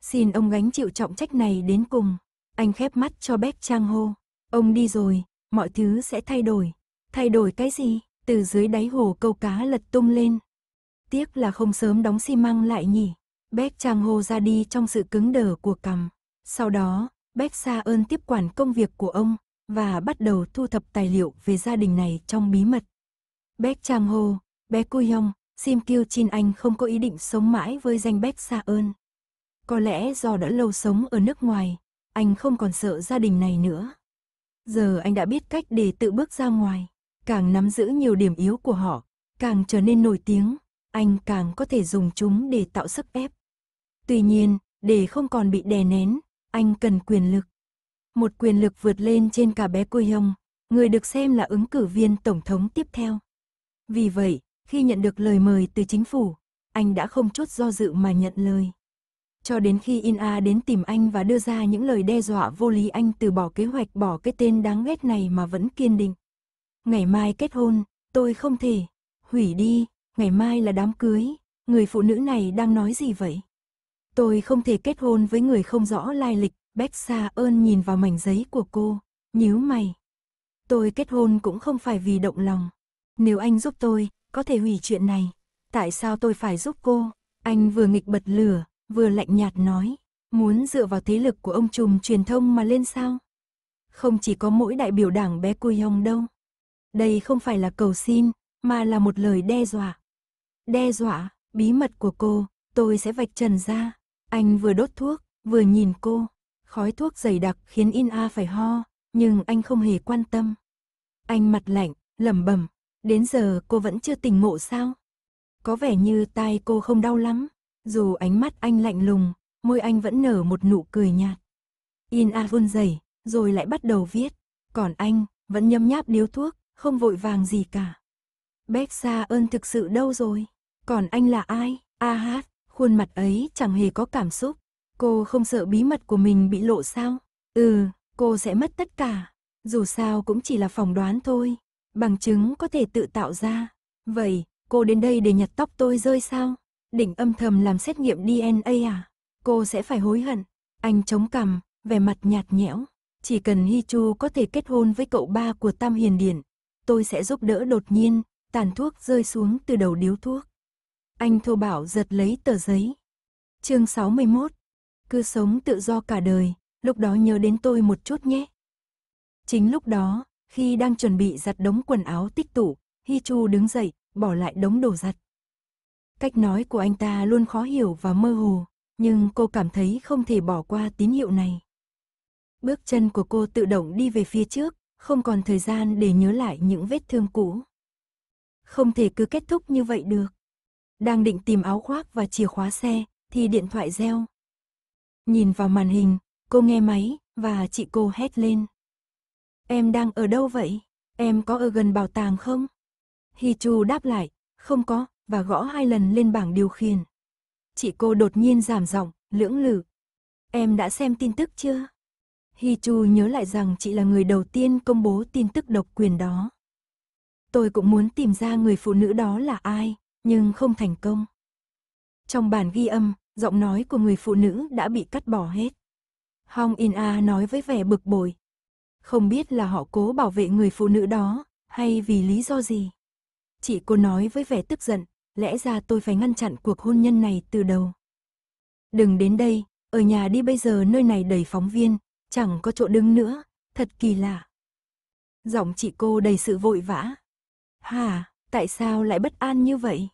Xin ông gánh chịu trọng trách này đến cùng. Anh khép mắt cho Bách Trang hô. Ông đi rồi, mọi thứ sẽ thay đổi. Thay đổi cái gì? Từ dưới đáy hồ câu cá lật tung lên. Tiếc là không sớm đóng xi măng lại nhỉ. Bách Trang hô ra đi trong sự cứng đờ của cầm. Sau đó, Bách Sa ơn tiếp quản công việc của ông và bắt đầu thu thập tài liệu về gia đình này trong bí mật. Bách Trang Ho, bé Yong, Sim Kyu Chin Anh không có ý định sống mãi với danh Bách Sa ơn. Có lẽ do đã lâu sống ở nước ngoài, anh không còn sợ gia đình này nữa. Giờ anh đã biết cách để tự bước ra ngoài, càng nắm giữ nhiều điểm yếu của họ, càng trở nên nổi tiếng, anh càng có thể dùng chúng để tạo sức ép. Tuy nhiên, để không còn bị đè nén, anh cần quyền lực. Một quyền lực vượt lên trên cả bé Cô Hồng, người được xem là ứng cử viên tổng thống tiếp theo. Vì vậy, khi nhận được lời mời từ chính phủ, anh đã không chút do dự mà nhận lời. Cho đến khi Ina đến tìm anh và đưa ra những lời đe dọa vô lý anh từ bỏ kế hoạch bỏ cái tên đáng ghét này mà vẫn kiên định. Ngày mai kết hôn, tôi không thể. Hủy đi, ngày mai là đám cưới. Người phụ nữ này đang nói gì vậy? Tôi không thể kết hôn với người không rõ lai lịch, Bách Sa ơn nhìn vào mảnh giấy của cô, nhíu mày. Tôi kết hôn cũng không phải vì động lòng. Nếu anh giúp tôi, có thể hủy chuyện này. Tại sao tôi phải giúp cô? Anh vừa nghịch bật lửa, vừa lạnh nhạt nói. Muốn dựa vào thế lực của ông trùm truyền thông mà lên sao? Không chỉ có mỗi đại biểu đảng bé Cui Hồng đâu. Đây không phải là cầu xin, mà là một lời đe dọa. Đe dọa, bí mật của cô, tôi sẽ vạch trần ra. Anh vừa đốt thuốc, vừa nhìn cô. Khói thuốc dày đặc khiến ina phải ho, nhưng anh không hề quan tâm. Anh mặt lạnh, lẩm bẩm, đến giờ cô vẫn chưa tỉnh ngộ sao? Có vẻ như tai cô không đau lắm, dù ánh mắt anh lạnh lùng, môi anh vẫn nở một nụ cười nhạt. ina A vun dày, rồi lại bắt đầu viết, còn anh vẫn nhâm nháp điếu thuốc, không vội vàng gì cả. Bách ơn thực sự đâu rồi? Còn anh là ai? A hát khuôn mặt ấy chẳng hề có cảm xúc. Cô không sợ bí mật của mình bị lộ sao? Ừ, cô sẽ mất tất cả. Dù sao cũng chỉ là phỏng đoán thôi. Bằng chứng có thể tự tạo ra. Vậy, cô đến đây để nhặt tóc tôi rơi sao? Định âm thầm làm xét nghiệm DNA à? Cô sẽ phải hối hận. Anh chống cằm, vẻ mặt nhạt nhẽo. Chỉ cần Hi Chu có thể kết hôn với cậu ba của Tam Hiền Điển, tôi sẽ giúp đỡ đột nhiên, tàn thuốc rơi xuống từ đầu điếu thuốc. Anh Thô Bảo giật lấy tờ giấy. Chương 61. Cứ sống tự do cả đời, lúc đó nhớ đến tôi một chút nhé. Chính lúc đó, khi đang chuẩn bị giặt đống quần áo tích tủ, Hi Chu đứng dậy, bỏ lại đống đồ giặt. Cách nói của anh ta luôn khó hiểu và mơ hồ, nhưng cô cảm thấy không thể bỏ qua tín hiệu này. Bước chân của cô tự động đi về phía trước, không còn thời gian để nhớ lại những vết thương cũ. Không thể cứ kết thúc như vậy được. Đang định tìm áo khoác và chìa khóa xe, thì điện thoại reo. Nhìn vào màn hình, cô nghe máy, và chị cô hét lên. Em đang ở đâu vậy? Em có ở gần bảo tàng không? Hi Chu đáp lại, không có, và gõ hai lần lên bảng điều khiển. Chị cô đột nhiên giảm giọng, lưỡng lự. Em đã xem tin tức chưa? Hi Chu nhớ lại rằng chị là người đầu tiên công bố tin tức độc quyền đó. Tôi cũng muốn tìm ra người phụ nữ đó là ai nhưng không thành công. Trong bản ghi âm, giọng nói của người phụ nữ đã bị cắt bỏ hết. Hong In A nói với vẻ bực bội. Không biết là họ cố bảo vệ người phụ nữ đó, hay vì lý do gì. Chị cô nói với vẻ tức giận, lẽ ra tôi phải ngăn chặn cuộc hôn nhân này từ đầu. Đừng đến đây, ở nhà đi bây giờ nơi này đầy phóng viên, chẳng có chỗ đứng nữa, thật kỳ lạ. Giọng chị cô đầy sự vội vã. Hà, tại sao lại bất an như vậy?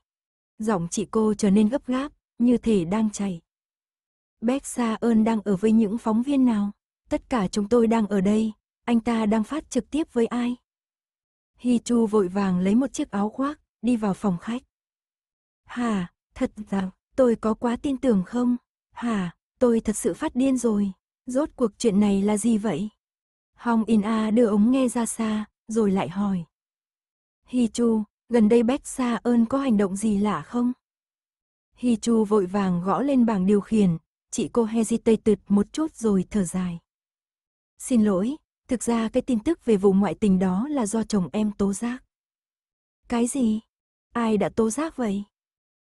Giọng chị cô trở nên gấp gáp, như thể đang chảy. Bác Sa ơn đang ở với những phóng viên nào? Tất cả chúng tôi đang ở đây, anh ta đang phát trực tiếp với ai? Hi Chu vội vàng lấy một chiếc áo khoác, đi vào phòng khách. Hà, thật rằng, tôi có quá tin tưởng không? Hà, tôi thật sự phát điên rồi. Rốt cuộc chuyện này là gì vậy? Hong In A đưa ống nghe ra xa, rồi lại hỏi. Hi Chu, Gần đây Bét Sa ơn có hành động gì lạ không? Hi Chu vội vàng gõ lên bảng điều khiển, chị cô hesitate tụt một chút rồi thở dài. Xin lỗi, thực ra cái tin tức về vụ ngoại tình đó là do chồng em tố giác. Cái gì? Ai đã tố giác vậy?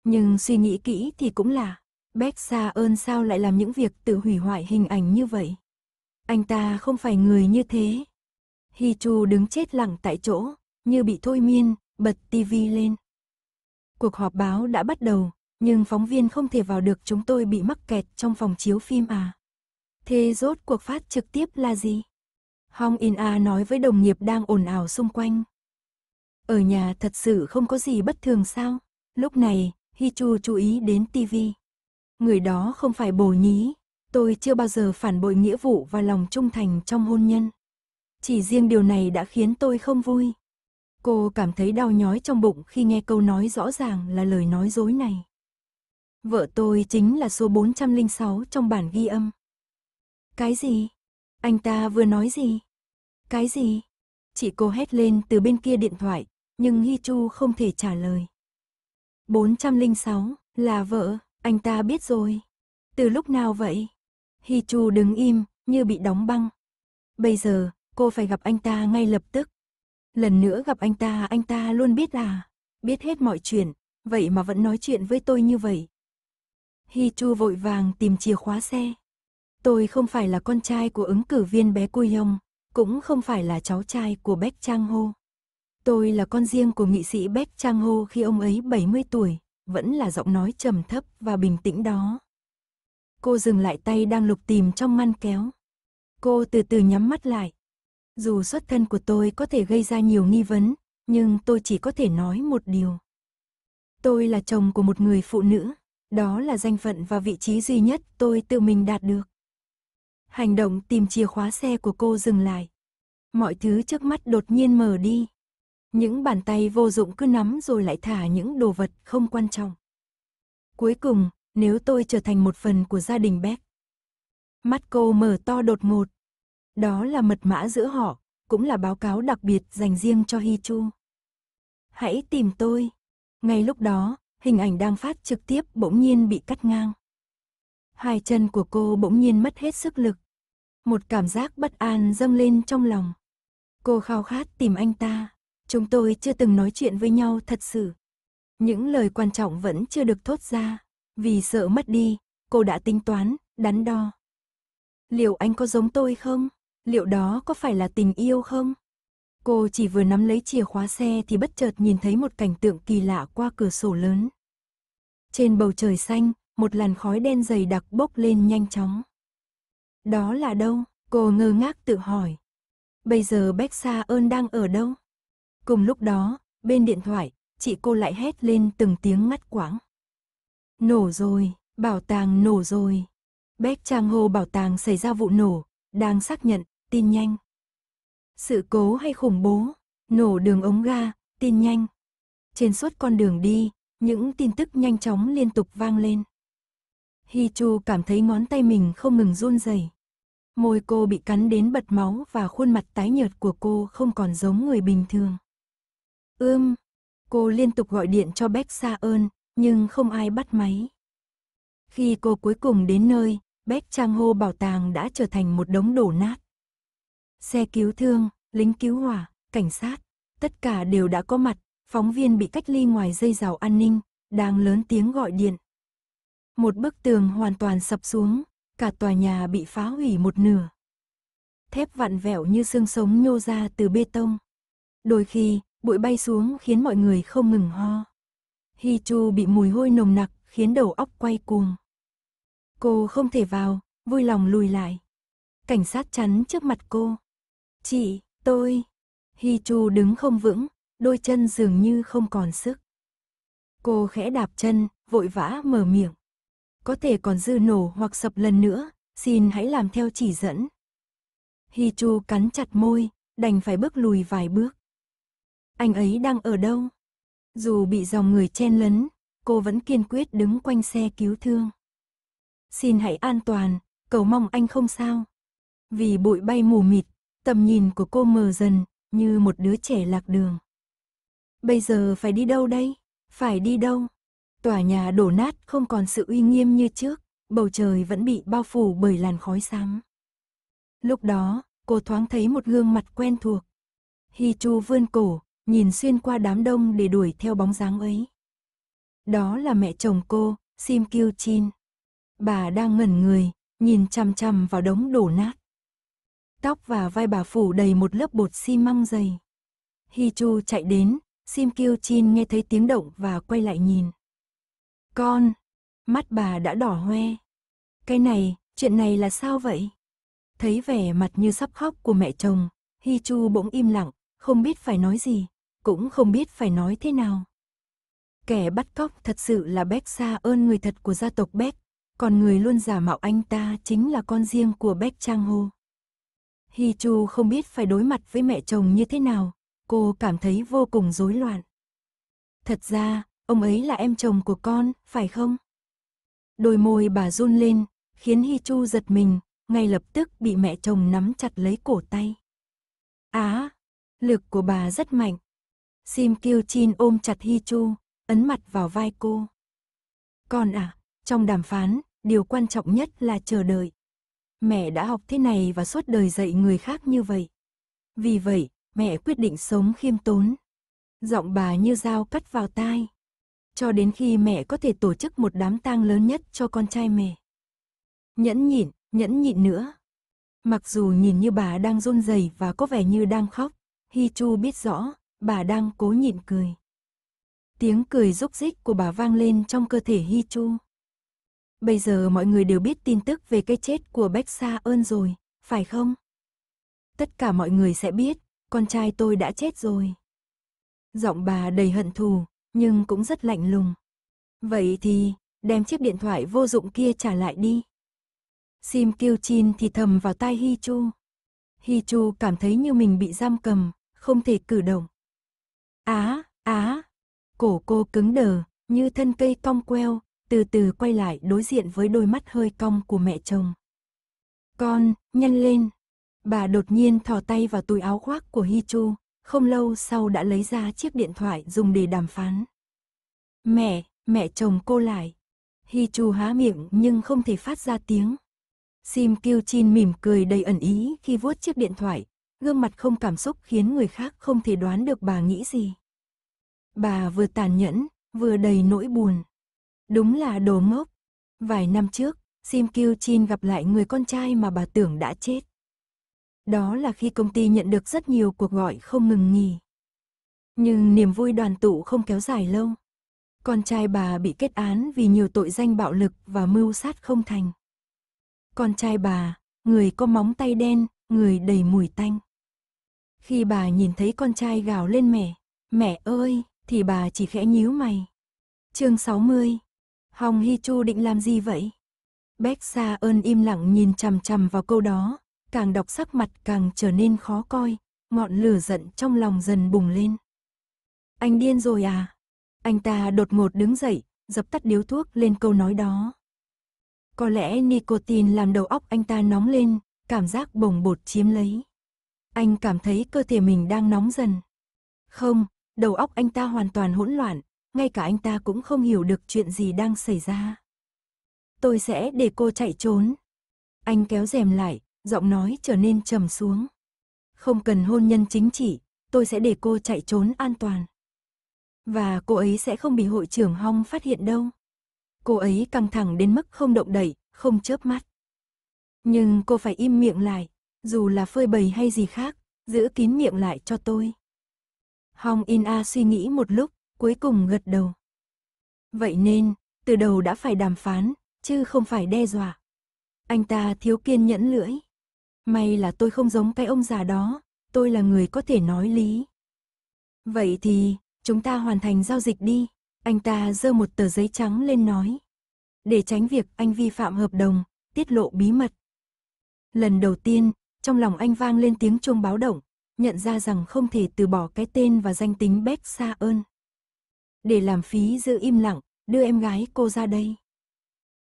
Nhưng suy nghĩ kỹ thì cũng là, Bét Sa ơn sao lại làm những việc tự hủy hoại hình ảnh như vậy? Anh ta không phải người như thế. Hi Chu đứng chết lặng tại chỗ, như bị thôi miên, bật tivi lên. Cuộc họp báo đã bắt đầu, nhưng phóng viên không thể vào được chúng tôi bị mắc kẹt trong phòng chiếu phim à. Thế rốt cuộc phát trực tiếp là gì? Hong In A nói với đồng nghiệp đang ồn ào xung quanh. Ở nhà thật sự không có gì bất thường sao? Lúc này, Hi Chu chú ý đến tivi. Người đó không phải bổ nhí, tôi chưa bao giờ phản bội nghĩa vụ và lòng trung thành trong hôn nhân. Chỉ riêng điều này đã khiến tôi không vui. Cô cảm thấy đau nhói trong bụng khi nghe câu nói rõ ràng là lời nói dối này. Vợ tôi chính là số 406 trong bản ghi âm. Cái gì? Anh ta vừa nói gì? Cái gì? Chị cô hét lên từ bên kia điện thoại, nhưng Hi Chu không thể trả lời. 406, là vợ, anh ta biết rồi. Từ lúc nào vậy? Hi Chu đứng im, như bị đóng băng. Bây giờ, cô phải gặp anh ta ngay lập tức. Lần nữa gặp anh ta, anh ta luôn biết là biết hết mọi chuyện, vậy mà vẫn nói chuyện với tôi như vậy. Hi Chu vội vàng tìm chìa khóa xe. Tôi không phải là con trai của ứng cử viên bé Cui Hông, cũng không phải là cháu trai của Bách Trang Hô. Tôi là con riêng của nghị sĩ Bách Trang Hô khi ông ấy 70 tuổi, vẫn là giọng nói trầm thấp và bình tĩnh đó. Cô dừng lại tay đang lục tìm trong ngăn kéo. Cô từ từ nhắm mắt lại, dù xuất thân của tôi có thể gây ra nhiều nghi vấn, nhưng tôi chỉ có thể nói một điều. Tôi là chồng của một người phụ nữ, đó là danh phận và vị trí duy nhất tôi tự mình đạt được. Hành động tìm chìa khóa xe của cô dừng lại. Mọi thứ trước mắt đột nhiên mở đi. Những bàn tay vô dụng cứ nắm rồi lại thả những đồ vật không quan trọng. Cuối cùng, nếu tôi trở thành một phần của gia đình Beck. Mắt cô mở to đột ngột, đó là mật mã giữa họ, cũng là báo cáo đặc biệt dành riêng cho Hi Chu. Hãy tìm tôi. Ngay lúc đó, hình ảnh đang phát trực tiếp bỗng nhiên bị cắt ngang. Hai chân của cô bỗng nhiên mất hết sức lực. Một cảm giác bất an dâng lên trong lòng. Cô khao khát tìm anh ta. Chúng tôi chưa từng nói chuyện với nhau thật sự. Những lời quan trọng vẫn chưa được thốt ra. Vì sợ mất đi, cô đã tính toán, đắn đo. Liệu anh có giống tôi không? Liệu đó có phải là tình yêu không? Cô chỉ vừa nắm lấy chìa khóa xe thì bất chợt nhìn thấy một cảnh tượng kỳ lạ qua cửa sổ lớn. Trên bầu trời xanh, một làn khói đen dày đặc bốc lên nhanh chóng. Đó là đâu? Cô ngơ ngác tự hỏi. Bây giờ Bách Sa ơn đang ở đâu? Cùng lúc đó, bên điện thoại, chị cô lại hét lên từng tiếng ngắt quãng. Nổ rồi, bảo tàng nổ rồi. Bách Trang Hồ bảo tàng xảy ra vụ nổ, đang xác nhận, tin nhanh. Sự cố hay khủng bố, nổ đường ống ga, tin nhanh. Trên suốt con đường đi, những tin tức nhanh chóng liên tục vang lên. Hi Chu cảm thấy ngón tay mình không ngừng run rẩy. Môi cô bị cắn đến bật máu và khuôn mặt tái nhợt của cô không còn giống người bình thường. Ưm, cô liên tục gọi điện cho Beck Sa ơn, nhưng không ai bắt máy. Khi cô cuối cùng đến nơi, Beck Trang Hô bảo tàng đã trở thành một đống đổ nát xe cứu thương, lính cứu hỏa, cảnh sát, tất cả đều đã có mặt, phóng viên bị cách ly ngoài dây rào an ninh, đang lớn tiếng gọi điện. Một bức tường hoàn toàn sập xuống, cả tòa nhà bị phá hủy một nửa. Thép vặn vẹo như xương sống nhô ra từ bê tông. Đôi khi, bụi bay xuống khiến mọi người không ngừng ho. Hi Chu bị mùi hôi nồng nặc khiến đầu óc quay cuồng. Cô không thể vào, vui lòng lùi lại. Cảnh sát chắn trước mặt cô. Chị, tôi. Hi Chu đứng không vững, đôi chân dường như không còn sức. Cô khẽ đạp chân, vội vã mở miệng. Có thể còn dư nổ hoặc sập lần nữa, xin hãy làm theo chỉ dẫn. Hi Chu cắn chặt môi, đành phải bước lùi vài bước. Anh ấy đang ở đâu? Dù bị dòng người chen lấn, cô vẫn kiên quyết đứng quanh xe cứu thương. Xin hãy an toàn, cầu mong anh không sao. Vì bụi bay mù mịt Tầm nhìn của cô mờ dần, như một đứa trẻ lạc đường. Bây giờ phải đi đâu đây? Phải đi đâu? Tòa nhà đổ nát không còn sự uy nghiêm như trước, bầu trời vẫn bị bao phủ bởi làn khói xám. Lúc đó, cô thoáng thấy một gương mặt quen thuộc. Hi Chu vươn cổ, nhìn xuyên qua đám đông để đuổi theo bóng dáng ấy. Đó là mẹ chồng cô, Sim Kyu Chin. Bà đang ngẩn người, nhìn chằm chằm vào đống đổ nát. Tóc và vai bà phủ đầy một lớp bột xi măng dày. Hi Chu chạy đến, Sim Kiêu Chin nghe thấy tiếng động và quay lại nhìn. Con! Mắt bà đã đỏ hoe. Cái này, chuyện này là sao vậy? Thấy vẻ mặt như sắp khóc của mẹ chồng, Hi Chu bỗng im lặng, không biết phải nói gì, cũng không biết phải nói thế nào. Kẻ bắt cóc thật sự là Beck xa ơn người thật của gia tộc Beck, còn người luôn giả mạo anh ta chính là con riêng của Beck Trang Hô. Hi Chu không biết phải đối mặt với mẹ chồng như thế nào, cô cảm thấy vô cùng rối loạn. Thật ra, ông ấy là em chồng của con, phải không? Đôi môi bà run lên, khiến Hi Chu giật mình, ngay lập tức bị mẹ chồng nắm chặt lấy cổ tay. Á, à, lực của bà rất mạnh. Sim Kiêu Chin ôm chặt Hi Chu, ấn mặt vào vai cô. Con à, trong đàm phán, điều quan trọng nhất là chờ đợi mẹ đã học thế này và suốt đời dạy người khác như vậy. Vì vậy, mẹ quyết định sống khiêm tốn. Giọng bà như dao cắt vào tai. Cho đến khi mẹ có thể tổ chức một đám tang lớn nhất cho con trai mẹ. Nhẫn nhịn, nhẫn nhịn nữa. Mặc dù nhìn như bà đang run rẩy và có vẻ như đang khóc, Hi Chu biết rõ, bà đang cố nhịn cười. Tiếng cười rúc rích của bà vang lên trong cơ thể Hi Chu. Bây giờ mọi người đều biết tin tức về cái chết của Bách Sa ơn rồi, phải không? Tất cả mọi người sẽ biết, con trai tôi đã chết rồi. Giọng bà đầy hận thù, nhưng cũng rất lạnh lùng. Vậy thì, đem chiếc điện thoại vô dụng kia trả lại đi. Sim Kiêu Chin thì thầm vào tai Hi Chu. Hi Chu cảm thấy như mình bị giam cầm, không thể cử động. Á, á, cổ cô cứng đờ, như thân cây cong queo, từ từ quay lại đối diện với đôi mắt hơi cong của mẹ chồng. Con, nhanh lên. Bà đột nhiên thò tay vào túi áo khoác của Hi Chu, không lâu sau đã lấy ra chiếc điện thoại dùng để đàm phán. Mẹ, mẹ chồng cô lại. Hi Chu há miệng nhưng không thể phát ra tiếng. Sim Kiêu Chin mỉm cười đầy ẩn ý khi vuốt chiếc điện thoại, gương mặt không cảm xúc khiến người khác không thể đoán được bà nghĩ gì. Bà vừa tàn nhẫn, vừa đầy nỗi buồn. Đúng là đồ ngốc. Vài năm trước, Sim Kyu Chin gặp lại người con trai mà bà tưởng đã chết. Đó là khi công ty nhận được rất nhiều cuộc gọi không ngừng nghỉ. Nhưng niềm vui đoàn tụ không kéo dài lâu. Con trai bà bị kết án vì nhiều tội danh bạo lực và mưu sát không thành. Con trai bà, người có móng tay đen, người đầy mùi tanh. Khi bà nhìn thấy con trai gào lên mẹ, mẹ ơi, thì bà chỉ khẽ nhíu mày. Chương 60, Hong Hi Chu định làm gì vậy? Bách Sa ơn im lặng nhìn chằm chằm vào câu đó, càng đọc sắc mặt càng trở nên khó coi, ngọn lửa giận trong lòng dần bùng lên. Anh điên rồi à? Anh ta đột ngột đứng dậy, dập tắt điếu thuốc lên câu nói đó. Có lẽ nicotine làm đầu óc anh ta nóng lên, cảm giác bồng bột chiếm lấy. Anh cảm thấy cơ thể mình đang nóng dần. Không, đầu óc anh ta hoàn toàn hỗn loạn, ngay cả anh ta cũng không hiểu được chuyện gì đang xảy ra. Tôi sẽ để cô chạy trốn. Anh kéo rèm lại, giọng nói trở nên trầm xuống. Không cần hôn nhân chính trị, tôi sẽ để cô chạy trốn an toàn. Và cô ấy sẽ không bị hội trưởng Hong phát hiện đâu. Cô ấy căng thẳng đến mức không động đậy, không chớp mắt. Nhưng cô phải im miệng lại, dù là phơi bày hay gì khác, giữ kín miệng lại cho tôi. Hong In A suy nghĩ một lúc, cuối cùng gật đầu. Vậy nên, từ đầu đã phải đàm phán, chứ không phải đe dọa. Anh ta thiếu kiên nhẫn lưỡi. May là tôi không giống cái ông già đó, tôi là người có thể nói lý. Vậy thì, chúng ta hoàn thành giao dịch đi. Anh ta giơ một tờ giấy trắng lên nói. Để tránh việc anh vi phạm hợp đồng, tiết lộ bí mật. Lần đầu tiên, trong lòng anh vang lên tiếng chuông báo động, nhận ra rằng không thể từ bỏ cái tên và danh tính Beck xa ơn để làm phí giữ im lặng, đưa em gái cô ra đây.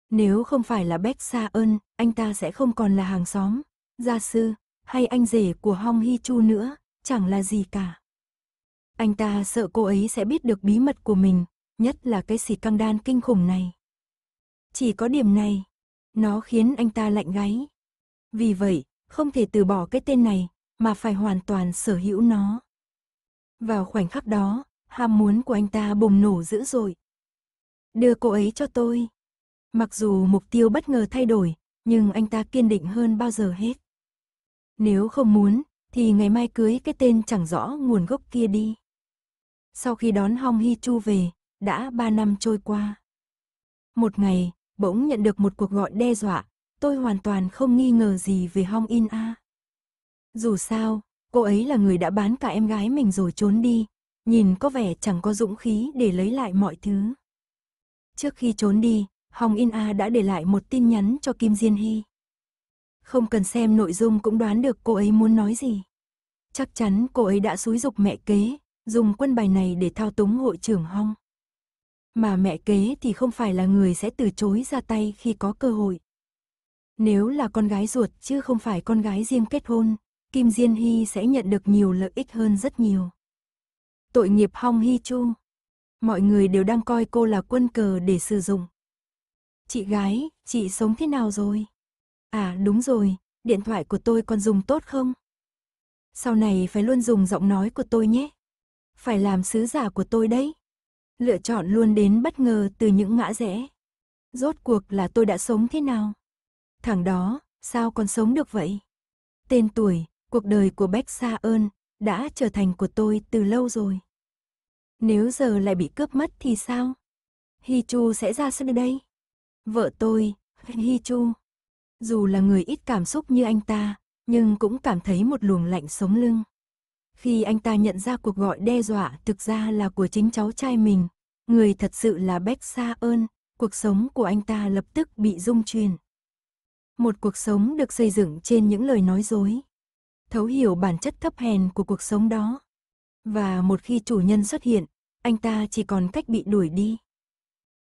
Nếu không phải là Bách Sa ơn, anh ta sẽ không còn là hàng xóm, gia sư, hay anh rể của Hong Hi Chu nữa, chẳng là gì cả. Anh ta sợ cô ấy sẽ biết được bí mật của mình, nhất là cái xì căng đan kinh khủng này. Chỉ có điểm này, nó khiến anh ta lạnh gáy. Vì vậy, không thể từ bỏ cái tên này, mà phải hoàn toàn sở hữu nó. Vào khoảnh khắc đó, ham muốn của anh ta bùng nổ dữ dội. Đưa cô ấy cho tôi. Mặc dù mục tiêu bất ngờ thay đổi, nhưng anh ta kiên định hơn bao giờ hết. Nếu không muốn, thì ngày mai cưới cái tên chẳng rõ nguồn gốc kia đi. Sau khi đón Hong Hi Chu về, đã ba năm trôi qua. Một ngày, bỗng nhận được một cuộc gọi đe dọa, tôi hoàn toàn không nghi ngờ gì về Hong In A. Dù sao, cô ấy là người đã bán cả em gái mình rồi trốn đi, nhìn có vẻ chẳng có dũng khí để lấy lại mọi thứ. Trước khi trốn đi, Hồng In A đã để lại một tin nhắn cho Kim Diên Hy. Không cần xem nội dung cũng đoán được cô ấy muốn nói gì. Chắc chắn cô ấy đã xúi dục mẹ kế, dùng quân bài này để thao túng hội trưởng Hong. Mà mẹ kế thì không phải là người sẽ từ chối ra tay khi có cơ hội. Nếu là con gái ruột chứ không phải con gái riêng kết hôn, Kim Diên Hy sẽ nhận được nhiều lợi ích hơn rất nhiều. Tội nghiệp Hong Hi Chu. Mọi người đều đang coi cô là quân cờ để sử dụng. Chị gái, chị sống thế nào rồi? À đúng rồi, điện thoại của tôi còn dùng tốt không? Sau này phải luôn dùng giọng nói của tôi nhé. Phải làm sứ giả của tôi đấy. Lựa chọn luôn đến bất ngờ từ những ngã rẽ. Rốt cuộc là tôi đã sống thế nào? Thằng đó, sao còn sống được vậy? Tên tuổi, cuộc đời của Bách Sa ơn, đã trở thành của tôi từ lâu rồi. Nếu giờ lại bị cướp mất thì sao? Hi Chu sẽ ra sân đây. Vợ tôi, Hi Chu. Dù là người ít cảm xúc như anh ta, nhưng cũng cảm thấy một luồng lạnh sống lưng. Khi anh ta nhận ra cuộc gọi đe dọa thực ra là của chính cháu trai mình, người thật sự là Bách Sa ơn, cuộc sống của anh ta lập tức bị rung chuyển. Một cuộc sống được xây dựng trên những lời nói dối thấu hiểu bản chất thấp hèn của cuộc sống đó. Và một khi chủ nhân xuất hiện, anh ta chỉ còn cách bị đuổi đi.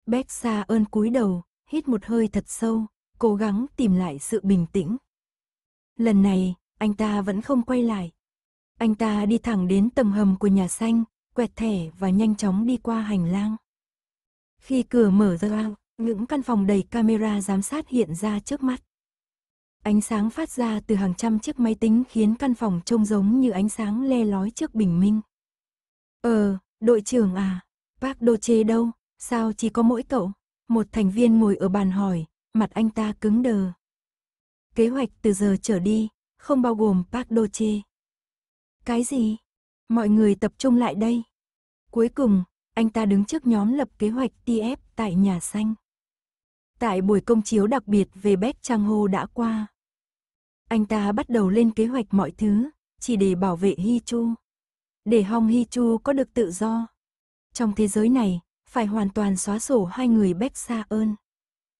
Bách Sa ơn cúi đầu, hít một hơi thật sâu, cố gắng tìm lại sự bình tĩnh. Lần này, anh ta vẫn không quay lại. Anh ta đi thẳng đến tầng hầm của nhà xanh, quẹt thẻ và nhanh chóng đi qua hành lang. Khi cửa mở ra, những căn phòng đầy camera giám sát hiện ra trước mắt. Ánh sáng phát ra từ hàng trăm chiếc máy tính khiến căn phòng trông giống như ánh sáng le lói trước bình minh. Ờ, đội trưởng à, Park đô chê đâu, sao chỉ có mỗi cậu? Một thành viên ngồi ở bàn hỏi, mặt anh ta cứng đờ. Kế hoạch từ giờ trở đi, không bao gồm Park Đô Chê. Cái gì? Mọi người tập trung lại đây. Cuối cùng, anh ta đứng trước nhóm lập kế hoạch TF tại nhà xanh. Tại buổi công chiếu đặc biệt về Bách Trang Hô đã qua. Anh ta bắt đầu lên kế hoạch mọi thứ, chỉ để bảo vệ Hi Chu. Để Hong Hi Chu có được tự do. Trong thế giới này, phải hoàn toàn xóa sổ hai người Bách Sa ơn.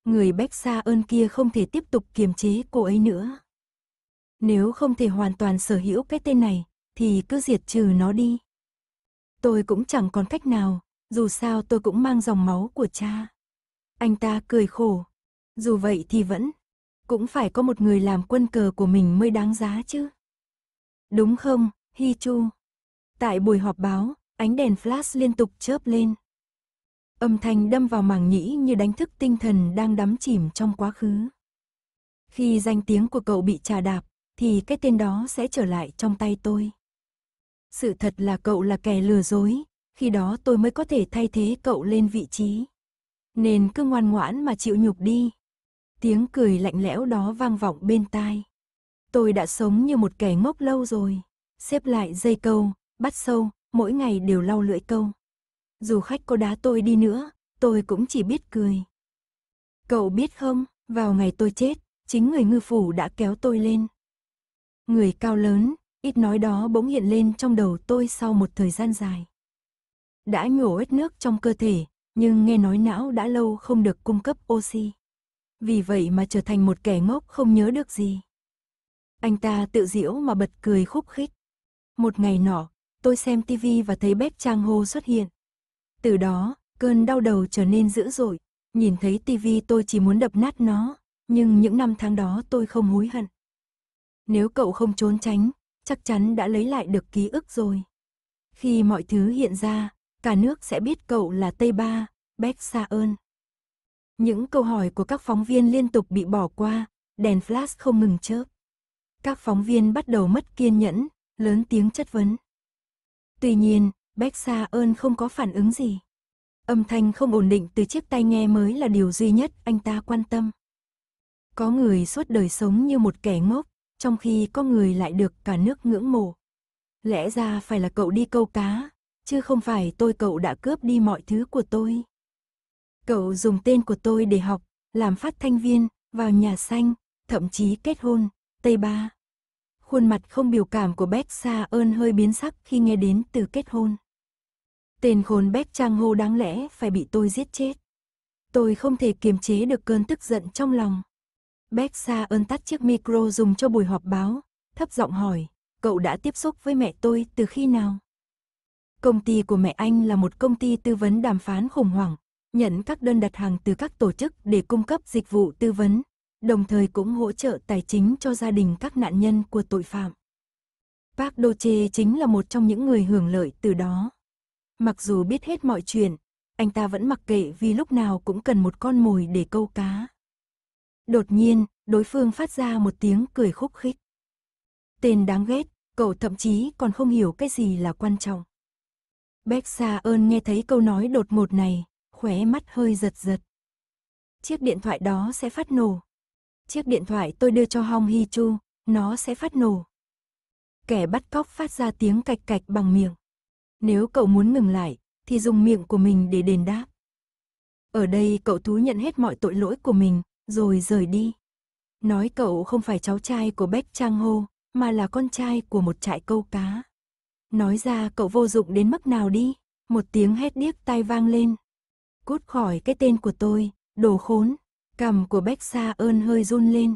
Người Bách Sa ơn kia không thể tiếp tục kiềm chế cô ấy nữa. Nếu không thể hoàn toàn sở hữu cái tên này, thì cứ diệt trừ nó đi. Tôi cũng chẳng còn cách nào, dù sao tôi cũng mang dòng máu của cha. Anh ta cười khổ. Dù vậy thì vẫn, cũng phải có một người làm quân cờ của mình mới đáng giá chứ. Đúng không, Hi Chu? Tại buổi họp báo, ánh đèn flash liên tục chớp lên. Âm thanh đâm vào màng nhĩ như đánh thức tinh thần đang đắm chìm trong quá khứ. Khi danh tiếng của cậu bị trà đạp, thì cái tên đó sẽ trở lại trong tay tôi. Sự thật là cậu là kẻ lừa dối, khi đó tôi mới có thể thay thế cậu lên vị trí nên cứ ngoan ngoãn mà chịu nhục đi. Tiếng cười lạnh lẽo đó vang vọng bên tai. Tôi đã sống như một kẻ ngốc lâu rồi. Xếp lại dây câu, bắt sâu, mỗi ngày đều lau lưỡi câu. Dù khách có đá tôi đi nữa, tôi cũng chỉ biết cười. Cậu biết không, vào ngày tôi chết, chính người ngư phủ đã kéo tôi lên. Người cao lớn, ít nói đó bỗng hiện lên trong đầu tôi sau một thời gian dài. Đã nhổ hết nước trong cơ thể, nhưng nghe nói não đã lâu không được cung cấp oxy. Vì vậy mà trở thành một kẻ ngốc không nhớ được gì. Anh ta tự diễu mà bật cười khúc khích. Một ngày nọ, tôi xem tivi và thấy Bếp Trang Hô xuất hiện. Từ đó, cơn đau đầu trở nên dữ dội. Nhìn thấy tivi tôi chỉ muốn đập nát nó, nhưng những năm tháng đó tôi không hối hận. Nếu cậu không trốn tránh, chắc chắn đã lấy lại được ký ức rồi. Khi mọi thứ hiện ra, cả nước sẽ biết cậu là Tây Ba, Bách Sa ơn. Những câu hỏi của các phóng viên liên tục bị bỏ qua, đèn flash không ngừng chớp. Các phóng viên bắt đầu mất kiên nhẫn, lớn tiếng chất vấn. Tuy nhiên, Bách Sa ơn không có phản ứng gì. Âm thanh không ổn định từ chiếc tai nghe mới là điều duy nhất anh ta quan tâm. Có người suốt đời sống như một kẻ ngốc, trong khi có người lại được cả nước ngưỡng mộ. Lẽ ra phải là cậu đi câu cá, chứ không phải tôi cậu đã cướp đi mọi thứ của tôi. Cậu dùng tên của tôi để học, làm phát thanh viên, vào nhà xanh, thậm chí kết hôn, Tây Ba. Khuôn mặt không biểu cảm của Beck Sa ơn hơi biến sắc khi nghe đến từ kết hôn. Tên khốn Beck Trang Hô đáng lẽ phải bị tôi giết chết. Tôi không thể kiềm chế được cơn tức giận trong lòng. Beck Sa ơn tắt chiếc micro dùng cho buổi họp báo, thấp giọng hỏi, cậu đã tiếp xúc với mẹ tôi từ khi nào? Công ty của mẹ anh là một công ty tư vấn đàm phán khủng hoảng, nhận các đơn đặt hàng từ các tổ chức để cung cấp dịch vụ tư vấn, đồng thời cũng hỗ trợ tài chính cho gia đình các nạn nhân của tội phạm. Park Do-che chính là một trong những người hưởng lợi từ đó. Mặc dù biết hết mọi chuyện, anh ta vẫn mặc kệ vì lúc nào cũng cần một con mồi để câu cá. Đột nhiên, đối phương phát ra một tiếng cười khúc khích. Tên đáng ghét, cậu thậm chí còn không hiểu cái gì là quan trọng. Bách Sa ơn nghe thấy câu nói đột một này, khóe mắt hơi giật giật. Chiếc điện thoại đó sẽ phát nổ. Chiếc điện thoại tôi đưa cho Hong Hi Chu, nó sẽ phát nổ. Kẻ bắt cóc phát ra tiếng cạch cạch bằng miệng. Nếu cậu muốn ngừng lại, thì dùng miệng của mình để đền đáp. Ở đây cậu thú nhận hết mọi tội lỗi của mình, rồi rời đi. Nói cậu không phải cháu trai của Bách Trang Hô, mà là con trai của một trại câu cá. Nói ra cậu vô dụng đến mức nào đi, một tiếng hét điếc tai vang lên. Cút khỏi cái tên của tôi, đồ khốn, cằm của Bách Sa ơn hơi run lên.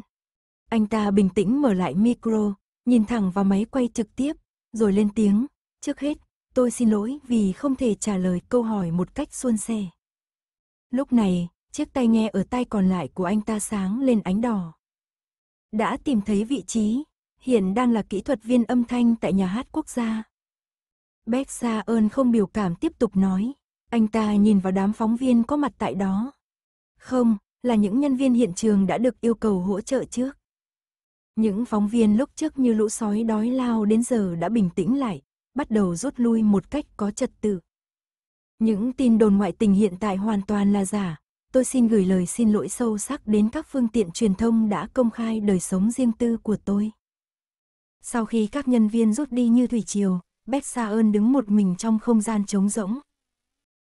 Anh ta bình tĩnh mở lại micro, nhìn thẳng vào máy quay trực tiếp, rồi lên tiếng. Trước hết, tôi xin lỗi vì không thể trả lời câu hỏi một cách suôn sẻ. Lúc này, chiếc tai nghe ở tay còn lại của anh ta sáng lên ánh đỏ. Đã tìm thấy vị trí, hiện đang là kỹ thuật viên âm thanh tại nhà hát quốc gia. Bét Sa ơn không biểu cảm tiếp tục nói. Anh ta nhìn vào đám phóng viên có mặt tại đó. Không, là những nhân viên hiện trường đã được yêu cầu hỗ trợ trước. Những phóng viên lúc trước như lũ sói đói lao đến giờ đã bình tĩnh lại, bắt đầu rút lui một cách có trật tự. Những tin đồn ngoại tình hiện tại hoàn toàn là giả. Tôi xin gửi lời xin lỗi sâu sắc đến các phương tiện truyền thông đã công khai đời sống riêng tư của tôi. Sau khi các nhân viên rút đi như thủy triều, Bét Sa ơn đứng một mình trong không gian trống rỗng.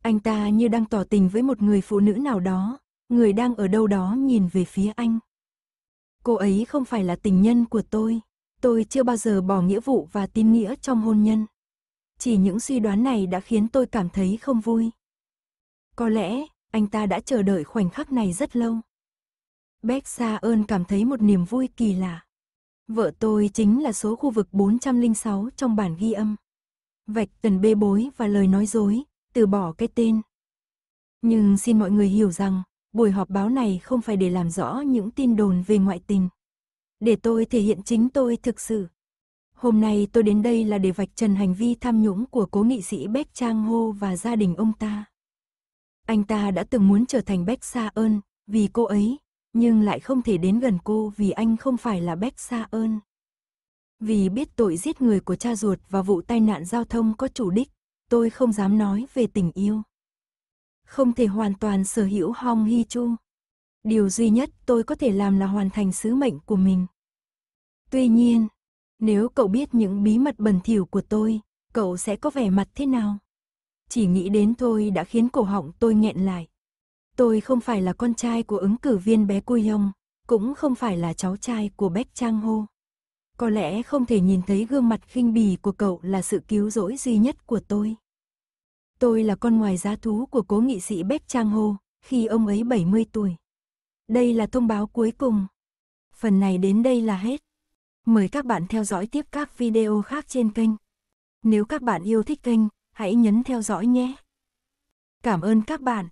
Anh ta như đang tỏ tình với một người phụ nữ nào đó, người đang ở đâu đó nhìn về phía anh. Cô ấy không phải là tình nhân của tôi, tôi chưa bao giờ bỏ nghĩa vụ và tin nghĩa trong hôn nhân. Chỉ những suy đoán này đã khiến tôi cảm thấy không vui. Có lẽ, anh ta đã chờ đợi khoảnh khắc này rất lâu. Bét Sa ơn cảm thấy một niềm vui kỳ lạ. Vợ tôi chính là số khu vực 406 trong bản ghi âm. Vạch tần bê bối và lời nói dối, từ bỏ cái tên. Nhưng xin mọi người hiểu rằng, buổi họp báo này không phải để làm rõ những tin đồn về ngoại tình. Để tôi thể hiện chính tôi thực sự. Hôm nay tôi đến đây là để vạch trần hành vi tham nhũng của cố nghị sĩ Beck Trang Hô và gia đình ông ta. Anh ta đã từng muốn trở thành Beck Sa ơn, vì cô ấy, nhưng lại không thể đến gần cô vì anh không phải là Bách Sa ơn. Vì biết tội giết người của cha ruột và vụ tai nạn giao thông có chủ đích, tôi không dám nói về tình yêu. Không thể hoàn toàn sở hữu Hong Hi Chu. Điều duy nhất tôi có thể làm là hoàn thành sứ mệnh của mình. Tuy nhiên, nếu cậu biết những bí mật bẩn thỉu của tôi, cậu sẽ có vẻ mặt thế nào? Chỉ nghĩ đến thôi đã khiến cổ họng tôi nghẹn lại. Tôi không phải là con trai của ứng cử viên bé Cui Hông, cũng không phải là cháu trai của Bách Trang Hô. Có lẽ không thể nhìn thấy gương mặt khinh bì của cậu là sự cứu rỗi duy nhất của tôi. Tôi là con ngoài giá thú của cố nghị sĩ Bách Trang Hô, khi ông ấy 70 tuổi. Đây là thông báo cuối cùng. Phần này đến đây là hết. Mời các bạn theo dõi tiếp các video khác trên kênh. Nếu các bạn yêu thích kênh, hãy nhấn theo dõi nhé. Cảm ơn các bạn.